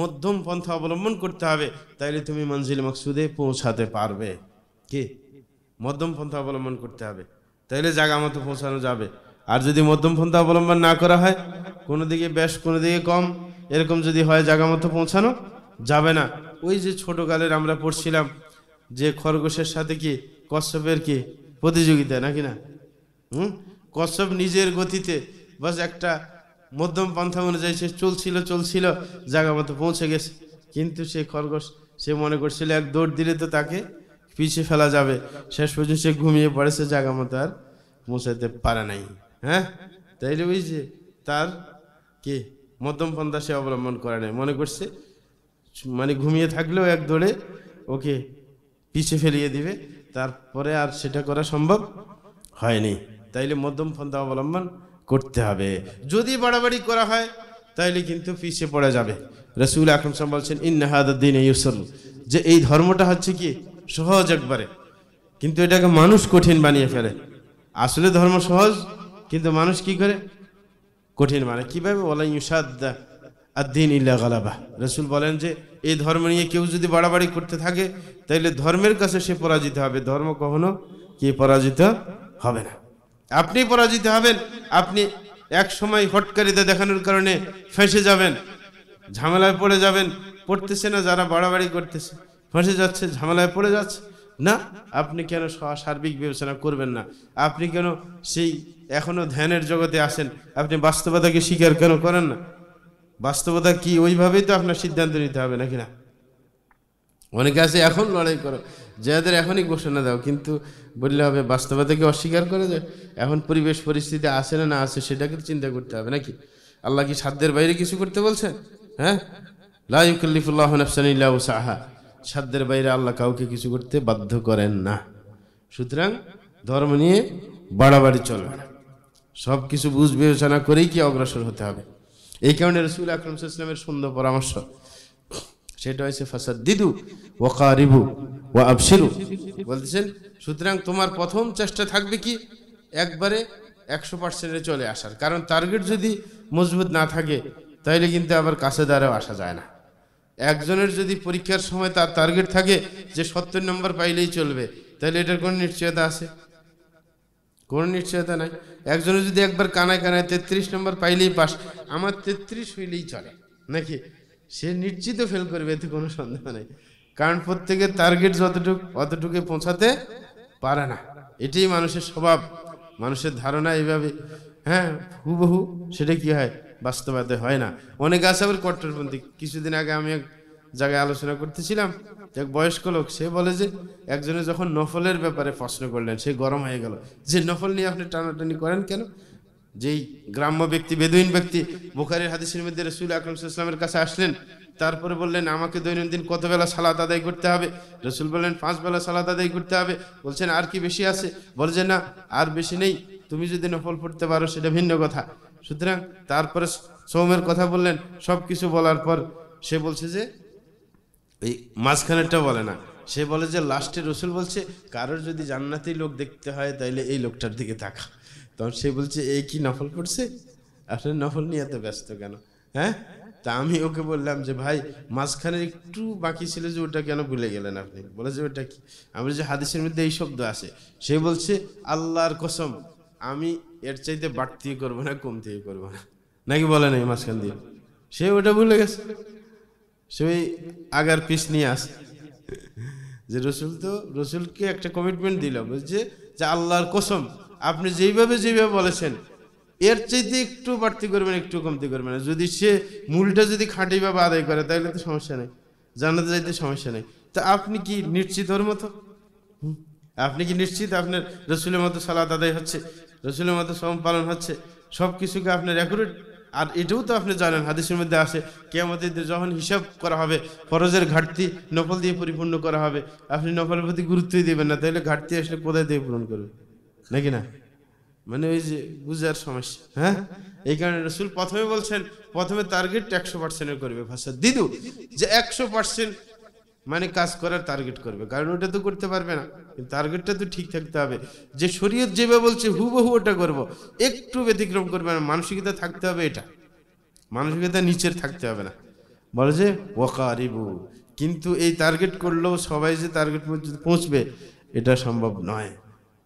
মধ্যম পন্থা অবলম্বন করতে হবে তাইলে তুমি মঞ্জিল মকসুদে পৌঁছাতে পারবে কি মধ্যম পন্থা অবলম্বন করতে হবে তাইলে জায়গা মতো পৌঁছানো যাবে আর যদি মধ্যম পন্থা অবলম্বন না করা হয় কোনো দিকে বেশ কোনো দিকে কম এরকম যদি হয় জায়গা মতো পৌঁছানো যাবে না ওই যে ছোটোকালের আমরা পড়ছিলাম যে খরগোশের সাথে কি কশ্যপের কি প্রতিযোগিতা নাকি না হুম কশ্যপ নিজের গতিতে বাস একটা মধ্যম পন্থা অনুযায়ী সে চলছিল চলছিল জায়গা মতো পৌঁছে গেছে কিন্তু সে খরগোশ সে মনে করছিল এক দৌড় দিলে তো তাকে পিছিয়ে ফেলা যাবে শেষ পর্যন্ত সে ঘুমিয়ে পড়েছে জায়গা মতো আর পৌঁছাতে পারে নাই হ্যাঁ তাইলে বুঝছে তার কি মধ্যম পন্থা সে অবলম্বন করে নাই মনে করছে মানে ঘুমিয়ে থাকলেও এক দৌড়ে ওকে পিছিয়ে ফেলিয়ে দিবে তারপরে আর সেটা করা সম্ভব হয়নি তাইলে মধ্যম পন্থা অবলম্বন করতে হবে যদি বাড়াবাড়ি করা হয় তাইলে কিন্তু পিছিয়ে পড়া যাবে রসুল আকরম সাহ বলছেন ইন্নাহাদিন ইউসল যে এই ধর্মটা হচ্ছে কি সহজ একবারে কিন্তু এটাকে মানুষ কঠিন বানিয়ে ফেলে আসলে ধর্ম সহজ কিন্তু মানুষ কি করে কঠিন মানে কীভাবে বলা ইউসাদ আদ্দিন ইল্লা গালাবা রসুল বলেন যে এই ধর্ম নিয়ে কেউ যদি বাড়াবাড়ি করতে থাকে তাহলে ধর্মের কাছে সে পরাজিত হবে ধর্ম কখনো কি পরাজিত হবে না আপনি পরাজিত হবেন আপনি এক সময় হটকারিতা দেখানোর কারণে ফেঁসে যাবেন ঝামেলায় পড়ে যাবেন পড়তেছে না যারা বাড়াবাড়ি করতেছে ফেঁসে যাচ্ছে ঝামেলায় পড়ে যাচ্ছে না আপনি কেন সার্বিক বিবেচনা করবেন না আপনি কেন সেই এখনও ধ্যানের জগতে আসেন আপনি বাস্তবতাকে স্বীকার কেন করেন না বাস্তবতা কি ওইভাবেই তো আপনার সিদ্ধান্ত নিতে হবে নাকি না অনেকে আছে এখন লড়াই করো যাদের এখনই ঘোষণা দাও কিন্তু বললে হবে বাস্তবতাকে অস্বীকার করে যে এখন পরিবেশ পরিস্থিতি আছে না না আছে সেটাকে চিন্তা করতে হবে নাকি আল্লাহ কি সাধ্যের বাইরে কিছু করতে বলছেন হ্যাঁ লাইকুল্লিফুল্লাহ সাহা সাধ্যের বাইরে আল্লাহ কাউকে কিছু করতে বাধ্য করেন না সুতরাং ধর্ম নিয়ে বাড়াবাড়ি চলবে না সব কিছু বুঝ বিবেচনা করেই কি অগ্রসর হতে হবে এই কারণে রসুল আকরম ইসলামের সুন্দর পরামর্শ সেটা হয়েছে ফাসাদ দিদু ওয়াকারিবু ও আবসিরু বলতেছেন সুতরাং তোমার প্রথম চেষ্টা থাকবে কি একবারে একশো পার্সেন্টে চলে আসার কারণ টার্গেট যদি মজবুত না থাকে তাহলে কিন্তু আবার কাছে দ্বারাও আসা যায় না একজনের যদি পরীক্ষার সময় তার টার্গেট থাকে যে সত্তর নম্বর পাইলেই চলবে তাহলে এটার কোনো নিশ্চয়তা আছে কোনো নিশ্চয়তা নাই একজনে যদি একবার কানায় কানায় তেত্রিশ নম্বর পাইলেই পাস আমার তেত্রিশ হইলেই চলে নাকি সে নিশ্চিত ফেল করবে এতে কোনো সন্দেহ নাই কারণ প্রত্যেকের টার্গেট যতটুকু অতটুকু পৌঁছাতে পারে না এটাই মানুষের স্বভাব মানুষের ধারণা এইভাবে হ্যাঁ হুবহু সেটা কি হয় বাস্তবায়তে হয় না অনেক আছে আবার কট্টরপন্থী কিছুদিন আগে আমি এক জায়গায় আলোচনা করতেছিলাম এক বয়স্ক লোক সে বলে যে একজনে যখন নফলের ব্যাপারে প্রশ্ন করলেন সে গরম হয়ে গেল যে নফল নিয়ে আপনি টানাটানি করেন কেন যেই গ্রাম্য ব্যক্তি বেদুইন ব্যক্তি বোখারের হাদিসের মধ্যে রসুল আকরম ইসলামের কাছে আসলেন তারপরে বললেন আমাকে দৈনন্দিন কত বেলা সালাত আদায় করতে হবে রসুল বললেন পাঁচ বেলা সালাত আদায় করতে হবে বলছেন আর কি বেশি আছে বলছে না আর বেশি নেই তুমি যদি নফল পড়তে পারো সেটা ভিন্ন কথা সুতরাং তারপরে সৌমের কথা বললেন সব কিছু বলার পর সে বলছে যে এই মাঝখানেরটা বলে না সে বলে যে লাস্টে রসুল বলছে কারোর যদি জান্নাতেই লোক দেখতে হয় তাইলে এই লোকটার দিকে তাকা তখন সে বলছে এই কি নফল করছে আসলে নফল নিয়ে এত ব্যস্ত কেন হ্যাঁ তা আমি ওকে বললাম যে ভাই মাঝখানে একটু বাকি ছিল যে ওটা কেন ভুলে গেলেন আপনি বলে যে ওটা কি আমি যে হাদিসের মধ্যে এই শব্দ আছে সে বলছে আল্লাহর কসম আমি এর চাইতে বাড়তি করবো না কমতি করবো না নাকি বলে নাই মাঝখান দিয়ে সে ওটা ভুলে গেছে সেই আগার পিস নিয়ে আসে যে রসুল তো রসুলকে একটা কমিটমেন্ট দিল বলছে যে আল্লাহর কসম আপনি যেইভাবে যেইভাবে বলেছেন এর চাইতে একটু বাড়তি করবেন একটু কমতি করবেন যদি সে মূলটা যদি খাঁটিভাবে আদায় করে তাহলে তো সমস্যা নেই জানাতে যাইতে সমস্যা নেই তা আপনি কি নিশ্চিত ওর মতো আপনি কি নিশ্চিত আপনার রসুলের মতো সালাদ আদায় হচ্ছে রসুলের মতো সম পালন হচ্ছে সব কিছুকে আপনার অ্যাকুরেট আর এটাও তো আপনি জানেন হাদিসের মধ্যে আসে কেমতের যখন হিসাব করা হবে ফরজের ঘাটতি নফল দিয়ে পরিপূর্ণ করা হবে আপনি নফলের প্রতি গুরুত্বই দেবেন না তাহলে ঘাটতি আসলে কোথায় দিয়ে পূরণ করবে নাকি না মানে ওই যে বুঝার সমস্যা হ্যাঁ এই কারণে রসুল প্রথমে বলছেন প্রথমে টার্গেট একশো পার্সেন্টের করবে ভাষা দিদু যে একশো পার্সেন্ট মানে কাজ করার টার্গেট করবে কারণ ওটা তো করতে পারবে না টার্গেটটা তো ঠিক থাকতে হবে যে শরীয়ত যেভাবে বলছে হুবহু ওটা করব। একটু ব্যতিক্রম করবে না মানসিকতা থাকতে হবে এটা মানসিকতা নিচের থাকতে হবে না বলে যে ওকারিবু কিন্তু এই টার্গেট করলেও সবাই যে টার্গেট পর্যন্ত পৌঁছবে এটা সম্ভব নয়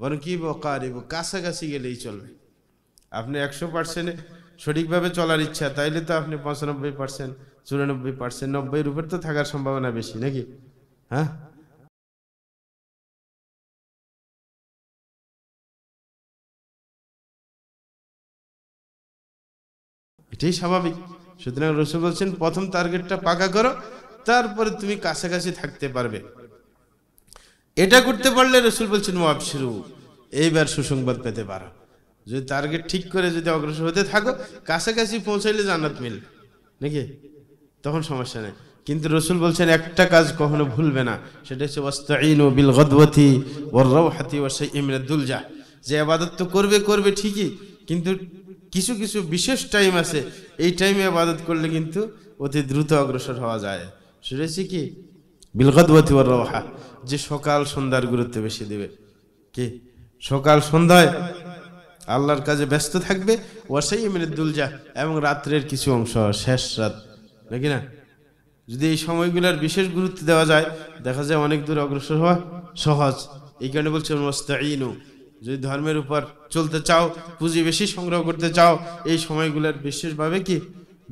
বরং কি ওকারিবু কাছাকাছি গেলেই চলবে আপনি একশো পার্সেন্ট সঠিকভাবে চলার ইচ্ছা তাইলে তো আপনি পঁচানব্বই পার্সেন্ট চুরানব্বই পার্সেন্ট নব্বইয়ের উপর তো থাকার সম্ভাবনা বেশি নাকি হ্যাঁ এটাই স্বাভাবিক সুতরাং রসুল বলছেন প্রথম টার্গেটটা পাকা করো তারপরে তুমি কাছাকাছি থাকতে পারবে এটা করতে পারলে রসুল বলছেন শুরু এইবার সুসংবাদ পেতে পারো যদি টার্গেট ঠিক করে যদি অগ্রসর হতে থাকো কাছাকাছি পৌঁছাইলে জান্নাত মিল নাকি তখন সমস্যা নেই কিন্তু রসুল বলছেন একটা কাজ কখনো ভুলবে না সেটা হচ্ছে যে আবাদত তো করবে করবে ঠিকই কিন্তু কিছু কিছু বিশেষ টাইম আছে এই টাইমে আবাদত করলে কিন্তু অতি দ্রুত অগ্রসর হওয়া যায় শুনেছি কি বিলগদবতী ওর রৌহা যে সকাল সন্ধ্যার গুরুত্ব বেশি দেবে কি সকাল সন্ধ্যায় আল্লাহর কাজে ব্যস্ত থাকবে ওয়াসাই দুলজা এবং রাত্রের কিছু অংশ শেষ রাত নাকি না যদি এই সময়গুলোর বিশেষ গুরুত্ব দেওয়া যায় দেখা যায় অনেক দূর অগ্রসর হওয়া সহজ এই কারণে বলছে মোস্তাইনু যদি ধর্মের উপর চলতে চাও পুঁজি বেশি সংগ্রহ করতে চাও এই সময়গুলোর বিশেষভাবে কি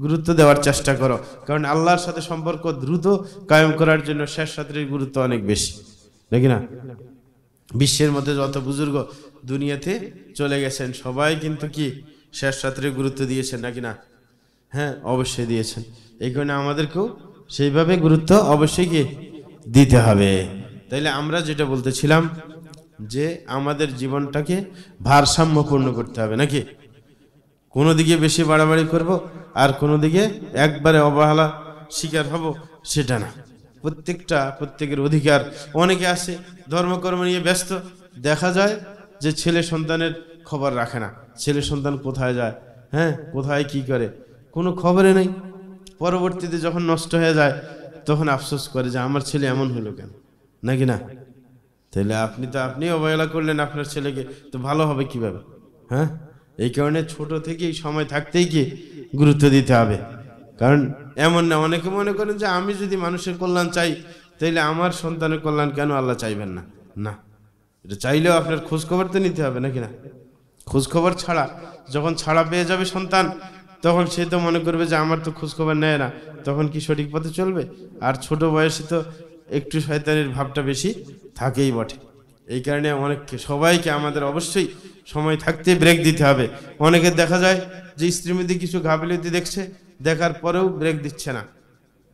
গুরুত্ব দেওয়ার চেষ্টা করো কারণ আল্লাহর সাথে সম্পর্ক দ্রুত কায়েম করার জন্য শেষ সাত্রের গুরুত্ব অনেক বেশি নাকি না বিশ্বের মধ্যে যত বুজুর্গ দুনিয়াতে চলে গেছেন সবাই কিন্তু কি শেষ সাত্রের গুরুত্ব দিয়েছেন নাকি না হ্যাঁ অবশ্যই দিয়েছেন এই কারণে আমাদেরকেও সেইভাবে গুরুত্ব অবশ্যই কি দিতে হবে তাইলে আমরা যেটা বলতেছিলাম যে আমাদের জীবনটাকে ভারসাম্যপূর্ণ করতে হবে নাকি কোনো দিকে বেশি বাড়াবাড়ি করব আর কোনো দিকে একবারে অবহেলা শিকার হব সেটা না প্রত্যেকটা প্রত্যেকের অধিকার অনেকে আছে ধর্মকর্ম নিয়ে ব্যস্ত দেখা যায় যে ছেলে সন্তানের খবর রাখে না ছেলে সন্তান কোথায় যায় হ্যাঁ কোথায় কি করে কোনো খবরে নেই পরবর্তীতে যখন নষ্ট হয়ে যায় তখন আফসোস করে যে আমার ছেলে এমন হলো কেন নাকি না তাহলে আপনি তো আপনি অবহেলা করলেন আপনার ছেলেকে তো ভালো হবে কিভাবে হ্যাঁ এই কারণে ছোট থেকেই সময় থাকতেই কি গুরুত্ব দিতে হবে কারণ এমন না অনেকে মনে করেন যে আমি যদি মানুষের কল্যাণ চাই তাহলে আমার সন্তানের কল্যাণ কেন আল্লাহ চাইবেন না না এটা চাইলেও আপনার খোঁজখবর তো নিতে হবে নাকি না খোঁজখবর ছাড়া যখন ছাড়া পেয়ে যাবে সন্তান তখন সে তো মনে করবে যে আমার তো খোঁজখবর নেয় না তখন কি সঠিক পথে চলবে আর ছোট বয়সে তো একটু শয়তানের ভাবটা বেশি থাকেই বটে এই কারণে অনেককে সবাইকে আমাদের অবশ্যই সময় থাকতে ব্রেক দিতে হবে অনেকে দেখা যায় যে স্ত্রীর মধ্যে কিছু গাফিলতি দেখছে দেখার পরেও ব্রেক দিচ্ছে না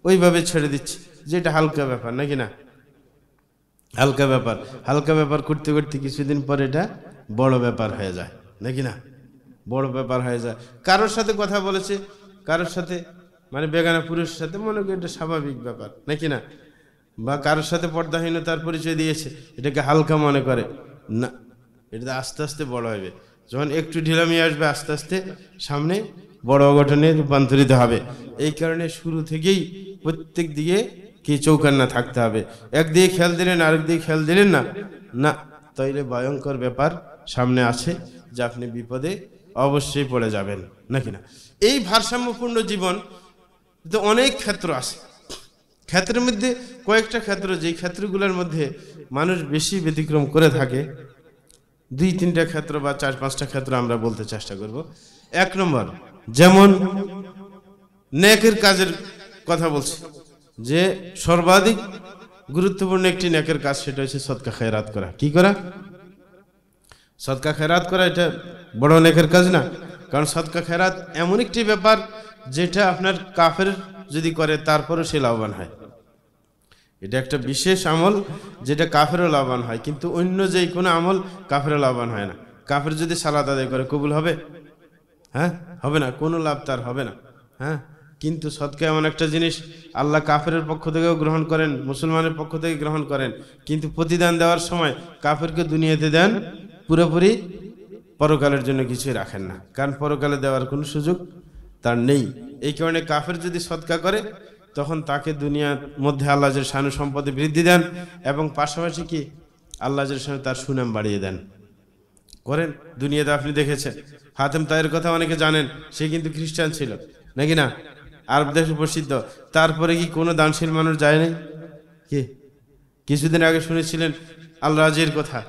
ওইভাবে ছেড়ে দিচ্ছে যেটা হালকা ব্যাপার নাকি না হালকা ব্যাপার হালকা ব্যাপার করতে করতে কিছুদিন পর এটা বড় ব্যাপার হয়ে যায় নাকি না বড় ব্যাপার হয়ে যায় কারোর সাথে কথা বলেছে কারোর সাথে মানে বেগানা পুরুষের সাথে মনে করি এটা স্বাভাবিক ব্যাপার নাকি না বা কারোর সাথে পর্দাহীনতার পরিচয় দিয়েছে এটাকে হালকা মনে করে না এটা আস্তে আস্তে বড় হবে যখন একটু ঢিলামি আসবে আস্তে আস্তে সামনে বড় অঘটনে রূপান্তরিত হবে এই কারণে শুরু থেকেই প্রত্যেক দিকে কি চৌকান্না থাকতে হবে একদিকে খেয়াল দিলেন আরেক দিকে খেয়াল দিলেন না না তাইলে ভয়ঙ্কর ব্যাপার সামনে আছে যা আপনি বিপদে অবশ্যই পড়ে যাবেন নাকি না এই ভারসাম্যপূর্ণ জীবন তো অনেক ক্ষেত্র আছে ক্ষেত্রের মধ্যে কয়েকটা ক্ষেত্র যেই ক্ষেত্রগুলোর মধ্যে মানুষ বেশি ব্যতিক্রম করে থাকে দুই তিনটা ক্ষেত্র বা চার পাঁচটা ক্ষেত্র আমরা বলতে চেষ্টা করব এক নম্বর যেমন নেকের কাজের কথা বলছি যে সর্বাধিক গুরুত্বপূর্ণ একটি নেকের কাজ সেটা হচ্ছে সৎকা রাত করা কি করা সৎকা খেরাত করা এটা বড় নেকের কাজ না কারণ সৎকা খেরাত এমন একটি ব্যাপার যেটা আপনার কাফের যদি করে তারপরও সে লাভবান হয় এটা একটা বিশেষ আমল যেটা কাফেরও লাভবান হয় কিন্তু অন্য যে কোনো আমল কাফেরও লাভবান হয় না কাফের যদি সালাদ আদায় করে কবুল হবে হ্যাঁ হবে না কোনো লাভ তার হবে না হ্যাঁ কিন্তু সৎকা এমন একটা জিনিস আল্লাহ কাফের পক্ষ থেকেও গ্রহণ করেন মুসলমানের পক্ষ থেকে গ্রহণ করেন কিন্তু প্রতিদান দেওয়ার সময় কাফেরকে দুনিয়াতে দেন পুরোপুরি পরকালের জন্য কিছুই রাখেন না কারণ পরকালে দেওয়ার কোনো সুযোগ তার নেই এই কারণে কাফের যদি সৎকা করে তখন তাকে দুনিয়ার মধ্যে আল্লাহজের শানু সম্পদে বৃদ্ধি দেন এবং পাশাপাশি কি আল্লাহজের সঙ্গে তার সুনাম বাড়িয়ে দেন করেন দুনিয়াতে আপনি দেখেছেন হাতেম তাইয়ের কথা অনেকে জানেন সে কিন্তু খ্রিস্টান ছিল নাকি না আরব দেশ প্রসিদ্ধ তারপরে কি কোনো দানশীল মানুষ যায় কি কিছুদিন আগে শুনেছিলেন আল্লাহ কথা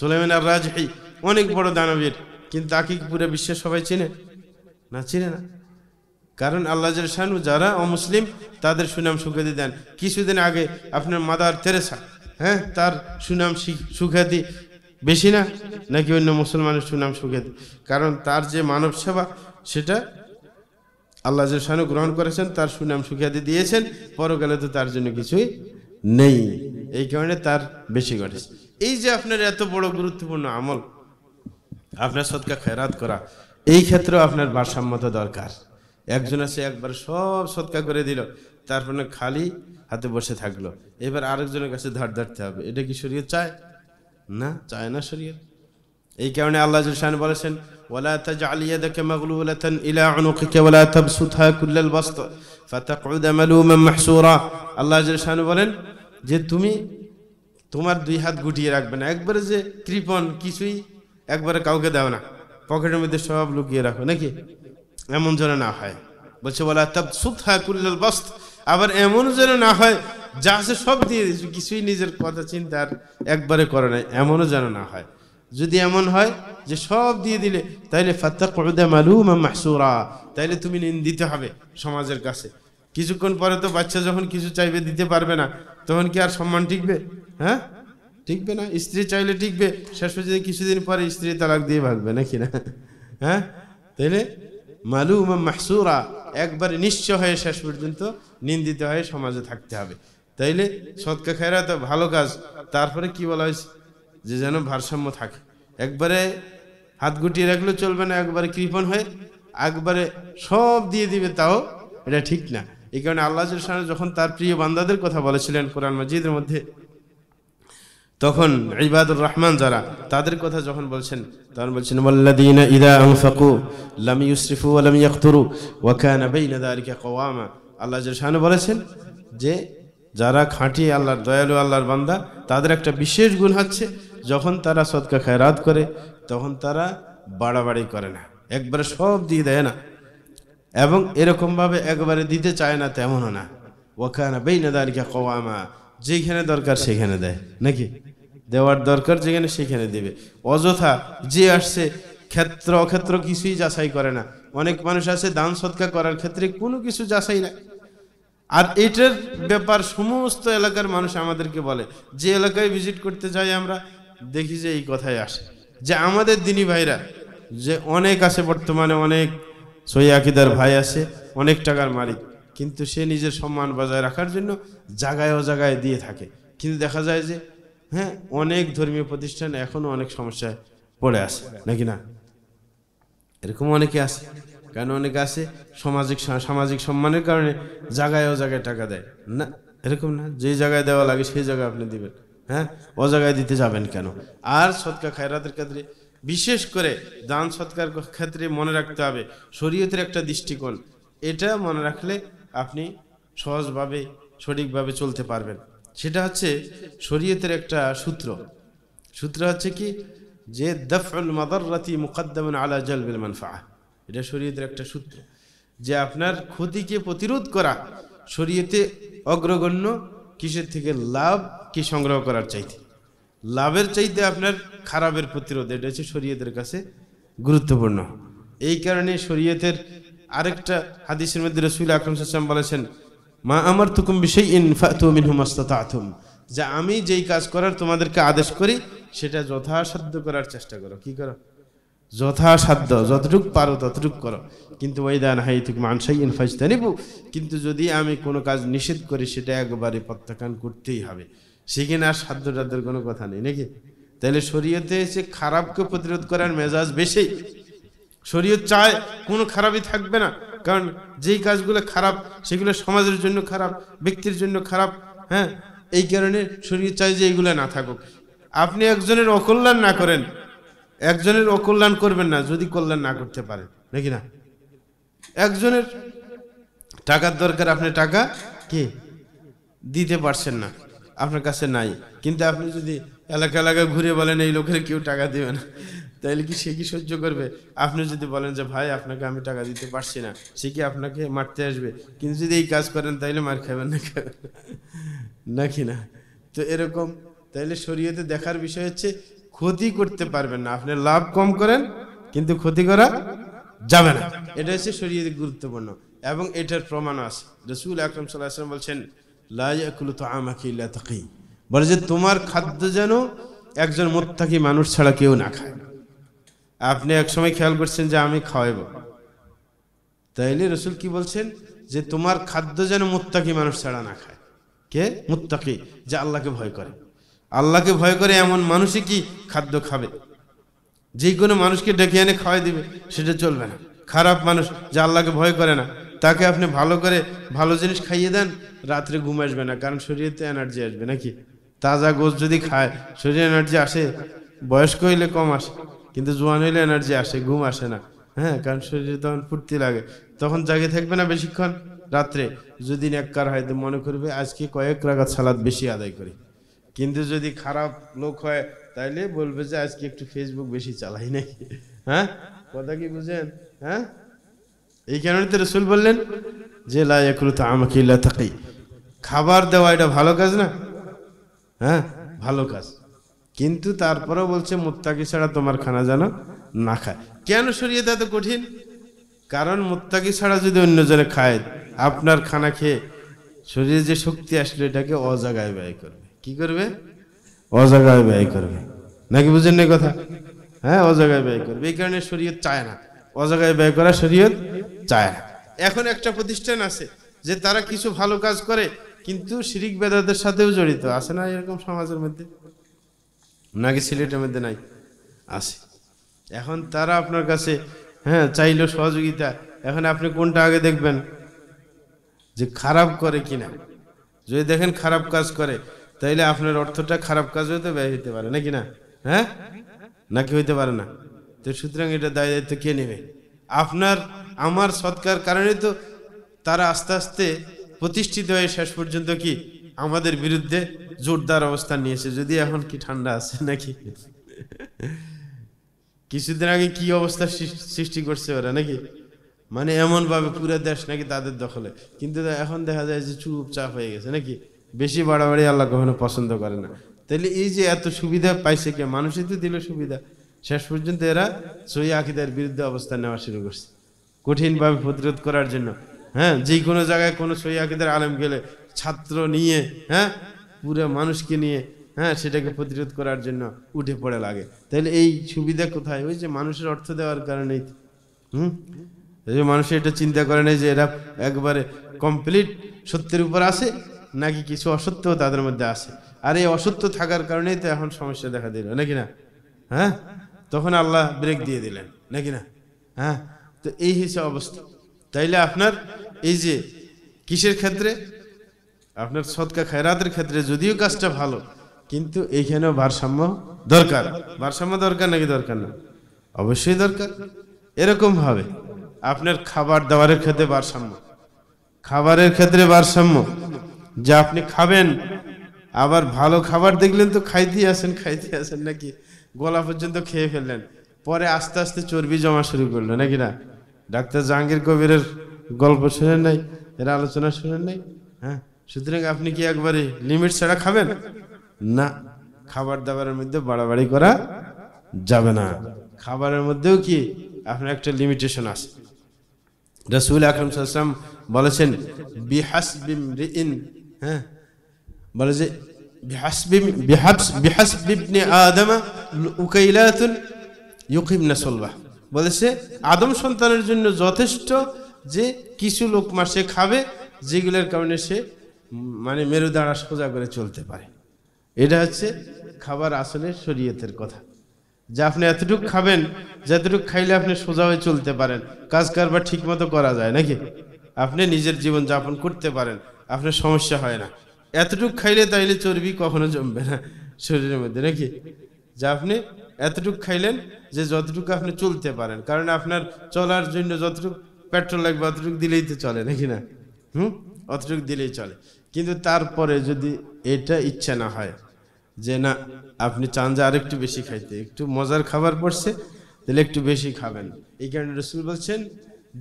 সোলেমিন আর রাজহি অনেক বড় দানবীর কিন্তু তাকে পুরো বিশ্বের সবাই চিনে না চিনে না কারণ আল্লাহ শানু যারা অমুসলিম তাদের সুনাম সুখ্যাতি দেন কিছুদিন আগে আপনার মাদার তেরেসা হ্যাঁ তার সুনাম সুখ্যাতি বেশি না নাকি অন্য মুসলমানের সুনাম সুখ্যাতি কারণ তার যে মানব সেবা সেটা আল্লাহ শানু গ্রহণ করেছেন তার সুনাম সুখ্যাতি দিয়েছেন পরকালে তো তার জন্য কিছুই নেই এই কারণে তার বেশি ঘটেছে এই যে আপনার এত বড় গুরুত্বপূর্ণ আমল আপনার সৎকা খেরাত করা এই ক্ষেত্রেও আপনার ভারসাম্যতা দরকার একজন আছে একবার সব সৎকা করে দিল তারপরে খালি হাতে বসে থাকলো এবার আরেকজনের কাছে ধার ধারতে হবে এটা কি শরীর চায় না চায় না শরীর এই কারণে আল্লাহ জুলশান বলেছেন আলিয়া দেখে ইলা আল্লাহ বলেন যে তুমি তোমার দুই হাত গুটিয়ে রাখবে না একবারে যে কৃপন কিছুই একবারে কাউকে দাও না পকেটের মধ্যে সব লুকিয়ে রাখো নাকি এমন যেন না হয় বলছে বলা তাব সুথা কুল্লাল বস্ত আবার এমন যেন না হয় যা আছে সব দিয়ে দিয়েছো কিছুই নিজের কথা চিন্তা আর একবারে করে নাই এমনও যেন না হয় যদি এমন হয় যে সব দিয়ে দিলে তাইলে ফাত্তা দেয় মালুম মাসুরা তাইলে তুমি নিন্দিত হবে সমাজের কাছে কিছুক্ষণ পরে তো বাচ্চা যখন কিছু চাইবে দিতে পারবে না তখন কি আর সম্মান টিকবে হ্যাঁ টিকবে না স্ত্রী চাইলে টিকবে শেষ পর্যন্ত কিছুদিন পরে স্ত্রী তালাক দিয়ে ভাগবে নাকি না হ্যাঁ তাইলে মালুমা মাহসুরা একবারে নিশ্চয় হয়ে শেষ পর্যন্ত নিন্দিত হয়ে সমাজে থাকতে হবে তাইলে সৎকা খায়রা তো ভালো কাজ তারপরে কি বলা হয়েছে যে যেন ভারসাম্য থাকে একবারে হাত গুটিয়ে রাখলেও চলবে না একবারে কৃপণ হয়ে একবারে সব দিয়ে দিবে তাও এটা ঠিক না এই কারণে আল্লাহ যখন তার প্রিয় বান্দাদের কথা বলেছিলেন কোরআন মজিদের মধ্যে তখন ইবাদুর রহমান যারা তাদের কথা যখন বলছেন তখন বলছেন ইদা কওয়ামা আল্লাহ জাসান বলেছেন যে যারা খাঁটি আল্লাহর দয়ালু আল্লাহর বান্দা তাদের একটা বিশেষ গুণ হচ্ছে যখন তারা সৎকা খায়রাত করে তখন তারা বাড়াবাড়ি করে না একবারে সব দিয়ে দেয় না এবং এরকমভাবে একবারে দিতে চায় না তেমনও না ওখানে না দাঁড়িয়ে কওয়ামা যেখানে দরকার সেখানে দেয় নাকি দেওয়ার দরকার যেখানে সেখানে দেবে অযথা যে আসছে ক্ষেত্র অক্ষেত্র কিছুই যাচাই করে না অনেক মানুষ আছে দান সৎকা করার ক্ষেত্রে কোনো কিছু যাচাই না আর এটার ব্যাপার সমস্ত এলাকার মানুষ আমাদেরকে বলে যে এলাকায় ভিজিট করতে যাই আমরা দেখি যে এই কথাই আসে যে আমাদের দিনী ভাইরা যে অনেক আছে বর্তমানে অনেক সহি আকিদার ভাই আছে অনেক টাকার মালিক কিন্তু সে নিজের সম্মান বজায় রাখার জন্য জাগায় অজাগায় দিয়ে থাকে কিন্তু দেখা যায় যে হ্যাঁ অনেক ধর্মীয় প্রতিষ্ঠান এখনও অনেক সমস্যায় পড়ে আছে নাকি না এরকম অনেকে আছে কেন অনেকে আছে সামাজিক সামাজিক সম্মানের কারণে জাগায় অজাগায় টাকা দেয় না এরকম না যে জায়গায় দেওয়া লাগে সেই জায়গায় আপনি দিবেন হ্যাঁ অজাগায় দিতে যাবেন কেন আর সৎকা খায়রাতের ক্ষেত্রে বিশেষ করে দান সৎকার ক্ষেত্রে মনে রাখতে হবে শরীয়তের একটা দৃষ্টিকোণ এটা মনে রাখলে আপনি সহজভাবে সঠিকভাবে চলতে পারবেন সেটা হচ্ছে শরীয়তের একটা সূত্র সূত্র হচ্ছে কি যে দফল মাদাররাতি মুকাদ্দামন আলা বেলমান মানফা এটা শরীয়তের একটা সূত্র যে আপনার ক্ষতিকে প্রতিরোধ করা শরীয়তে অগ্রগণ্য কিসের থেকে লাভ কি সংগ্রহ করার চাইতে লাভের চাইতে আপনার খারাপের প্রতিরোধ এটা হচ্ছে শরীয়তের কাছে গুরুত্বপূর্ণ এই কারণে শরীয়তের আরেকটা হাদিসের মধ্যে রসুল আকরম সাম বলেছেন মা আমার তুকুম বিষয় ইনফাতুমিনহুমাস্তাতুম যা আমি যেই কাজ করার তোমাদেরকে আদেশ করি সেটা যথাসাধ্য করার চেষ্টা করো কি করো যথাসাধ্য যতটুক পারো ততটুক করো কিন্তু ওইদান তুক মানসাই ইনফাজ কিন্তু যদি আমি কোনো কাজ নিষেধ করি সেটা একবারে প্রত্যাখ্যান করতেই হবে শিখে না সাধ্য টাদ্যের কোনো কথা নেই নাকি তাহলে শরীয়তে এসে খারাপকে প্রতিরোধ করার মেজাজ বেশি শরীয়ত চায় কোনো খারাপই থাকবে না কারণ যেই কাজগুলো খারাপ সেগুলো সমাজের জন্য খারাপ ব্যক্তির জন্য খারাপ হ্যাঁ এই কারণে শরীয়ত চায় যে এইগুলো না থাকুক আপনি একজনের অকল্যাণ না করেন একজনের অকল্যাণ করবেন না যদি কল্যাণ না করতে পারেন নাকি না একজনের টাকার দরকার আপনি টাকা কি দিতে পারছেন না আপনার কাছে নাই কিন্তু আপনি যদি এলাকা এলাকা ঘুরে বলেন এই লোকের কেউ টাকা দেবে না তাইলে কি সে কি সহ্য করবে আপনি যদি বলেন যে ভাই আপনাকে আমি টাকা দিতে পারছি না সে কি আপনাকে মারতে আসবে কিন্তু যদি এই কাজ করেন তাইলে মার খাবেন না খাবেন নাকি না তো এরকম তাইলে শরীয়তে দেখার বিষয় হচ্ছে ক্ষতি করতে পারবেন না আপনি লাভ কম করেন কিন্তু ক্ষতি করা যাবে না এটা হচ্ছে শরীয়তে গুরুত্বপূর্ণ এবং এটার প্রমাণ আছে রসুল আকরম সাল্লাহ বলছেন লাইয়াকুল তো আমাকে ইল্লা বলে যে তোমার খাদ্য যেন একজন মোত্তাকি মানুষ ছাড়া কেউ না খায় আপনি একসময় খেয়াল করছেন যে আমি খাওয়াইব তাইলে রসুল কি বলছেন যে তোমার খাদ্য যেন মোত্তাকি মানুষ ছাড়া না খায় কে মুত্তাকি যে আল্লাহকে ভয় করে আল্লাহকে ভয় করে এমন মানুষই কি খাদ্য খাবে যে কোনো মানুষকে ডেকে এনে খাওয়াই দিবে সেটা চলবে না খারাপ মানুষ যে আল্লাহকে ভয় করে না তাকে আপনি ভালো করে ভালো জিনিস খাইয়ে দেন রাত্রে ঘুম আসবে না কারণ শরীরেতে এনার্জি আসবে নাকি তাজা গোস যদি খায় শরীরে এনার্জি আসে বয়স্ক হইলে কম আসে কিন্তু জোয়ান হইলে এনার্জি আসে ঘুম আসে না হ্যাঁ কারণ শরীরে তখন ফুর্তি লাগে তখন জাগে থাকবে না বেশিক্ষণ রাত্রে যদি নেককার হয় তো মনে করবে আজকে কয়েক রাগা সালাদ বেশি আদায় করি কিন্তু যদি খারাপ লোক হয় তাইলে বলবে যে আজকে একটু ফেসবুক বেশি চালাই নাই হ্যাঁ কথা কি বুঝেন হ্যাঁ এই কারণে তো রসুল বললেন যে লাইকুলতা আমাকে ইল্লা থাকি খাবার দেওয়া এটা ভালো কাজ না হ্যাঁ ভালো কাজ কিন্তু তারপরেও বলছে মুত্তাকি ছাড়া তোমার খানা যেন না খায় কেন সরিয়ে দেয় তো কঠিন কারণ মুত্তাকি ছাড়া যদি অন্যজনে খায় আপনার খানা খেয়ে শরীরে যে শক্তি আসলে এটাকে অজাগায় ব্যয় করবে কি করবে অজাগায় ব্যয় করবে নাকি বুঝেন না কথা হ্যাঁ অজাগায় ব্যয় করবে এই কারণে শরীয়ত চায় না অজাগায় ব্যয় করা শরীয়ত চায় না এখন একটা প্রতিষ্ঠান আছে যে তারা কিছু ভালো কাজ করে কিন্তু শিরিক বেদাদের সাথেও জড়িত আছে না এরকম সমাজের মধ্যে নাকি সিলেটের মধ্যে নাই আছে এখন তারা আপনার কাছে হ্যাঁ চাইলো সহযোগিতা এখন আপনি কোনটা আগে দেখবেন যে খারাপ করে কিনা যদি দেখেন খারাপ কাজ করে তাইলে আপনার অর্থটা খারাপ কাজ হইতে ব্যয় হইতে পারে নাকি না হ্যাঁ নাকি হইতে পারে না তো সুতরাং এটা দায় দায়িত্ব কে নেবে আপনার আমার সৎকার কারণে তো তারা আস্তে আস্তে প্রতিষ্ঠিত হয়ে শেষ পর্যন্ত কি আমাদের বিরুদ্ধে জোরদার অবস্থান নিয়েছে যদি এখন কি ঠান্ডা আছে নাকি কিছুদিন আগে কি অবস্থা সৃষ্টি করছে ওরা নাকি মানে এমনভাবে পুরো দেশ নাকি তাদের দখলে কিন্তু এখন দেখা যায় যে চুপচাপ হয়ে গেছে নাকি বেশি বাড়াবাড়ি আল্লাহ কখনো পছন্দ করে না তাহলে এই যে এত সুবিধা পাইছে কে মানুষই তো দিল সুবিধা শেষ পর্যন্ত এরা সই আকিদের বিরুদ্ধে অবস্থান নেওয়া শুরু করছে কঠিনভাবে প্রতিরোধ করার জন্য হ্যাঁ যে কোনো জায়গায় কোনো সই আকিদের আলেম গেলে ছাত্র নিয়ে হ্যাঁ পুরো মানুষকে নিয়ে হ্যাঁ সেটাকে প্রতিরোধ করার জন্য উঠে পড়ে লাগে তাহলে এই সুবিধা কোথায় ওই যে মানুষের অর্থ দেওয়ার কারণেই হুম মানুষ এটা চিন্তা করে নেই যে এরা একবারে কমপ্লিট সত্যের উপর আসে নাকি কিছু অসত্য তাদের মধ্যে আসে আর এই অসত্য থাকার কারণেই তো এখন সমস্যা দেখা দিল নাকি না হ্যাঁ তখন আল্লাহ ব্রেক দিয়ে দিলেন নাকি না হ্যাঁ তো এই হচ্ছে অবস্থা তাইলে আপনার এই যে কিসের ক্ষেত্রে আপনার সৎকা খায়রাতের ক্ষেত্রে যদিও কাজটা ভালো কিন্তু এইখানেও ভারসাম্য দরকার ভারসাম্য দরকার নাকি দরকার না অবশ্যই দরকার এরকমভাবে আপনার খাবার দাবারের ক্ষেত্রে ভারসাম্য খাবারের ক্ষেত্রে ভারসাম্য যা আপনি খাবেন আবার ভালো খাবার দেখলেন তো খাইতেই আসেন খাইতে আসেন নাকি গলা পর্যন্ত খেয়ে ফেললেন পরে আস্তে আস্তে চর্বি জমা শুরু করলো নাকি না ডাক্তার জাহাঙ্গীর কবিরের গল্প শুনেন নাই এর আলোচনা শুনেন নাই হ্যাঁ সুতরাং আপনি কি একবারে লিমিট ছাড়া খাবেন না খাবার দাবারের মধ্যে বাড়াবাড়ি করা যাবে না খাবারের মধ্যেও কি আপনার একটা লিমিটেশন আছে রসুল আকরম সাল্লাম বলেছেন বিহাস বিম হ্যাঁ বলে যে بحسب بحبس بحسب ابن আদম وكيلات يقيم সলবাহ বলেছে আদম সন্তানের জন্য যথেষ্ট যে কিছু লোক মাসে খাবে যেগুলোর কারণে সে মানে মেরুদাঁড়া সোজা করে চলতে পারে এটা হচ্ছে খাবার আসলে শরীয়তের কথা যে আপনি এতটুকু খাবেন যতটুকু খাইলে আপনি সোজা হয়ে চলতে পারেন কাজ কারবার ঠিক মতো করা যায় নাকি আপনি নিজের জীবন যাপন করতে পারেন আপনার সমস্যা হয় না এতটুক খাইলে তাইলে চর্বি কখনো জমবে না শরীরের মধ্যে নাকি যা আপনি এতটুক খাইলেন যে যতটুকু আপনি চলতে পারেন কারণ আপনার চলার জন্য যতটুকু পেট্রোল লাগবে অতটুকু দিলেই তো চলে নাকি না হুম অতটুকু দিলেই চলে কিন্তু তারপরে যদি এটা ইচ্ছা না হয় যে না আপনি চান যে আরেকটু বেশি খাইতে একটু মজার খাবার পড়ছে তাহলে একটু বেশি খাবেন এই কারণে রসুল বলছেন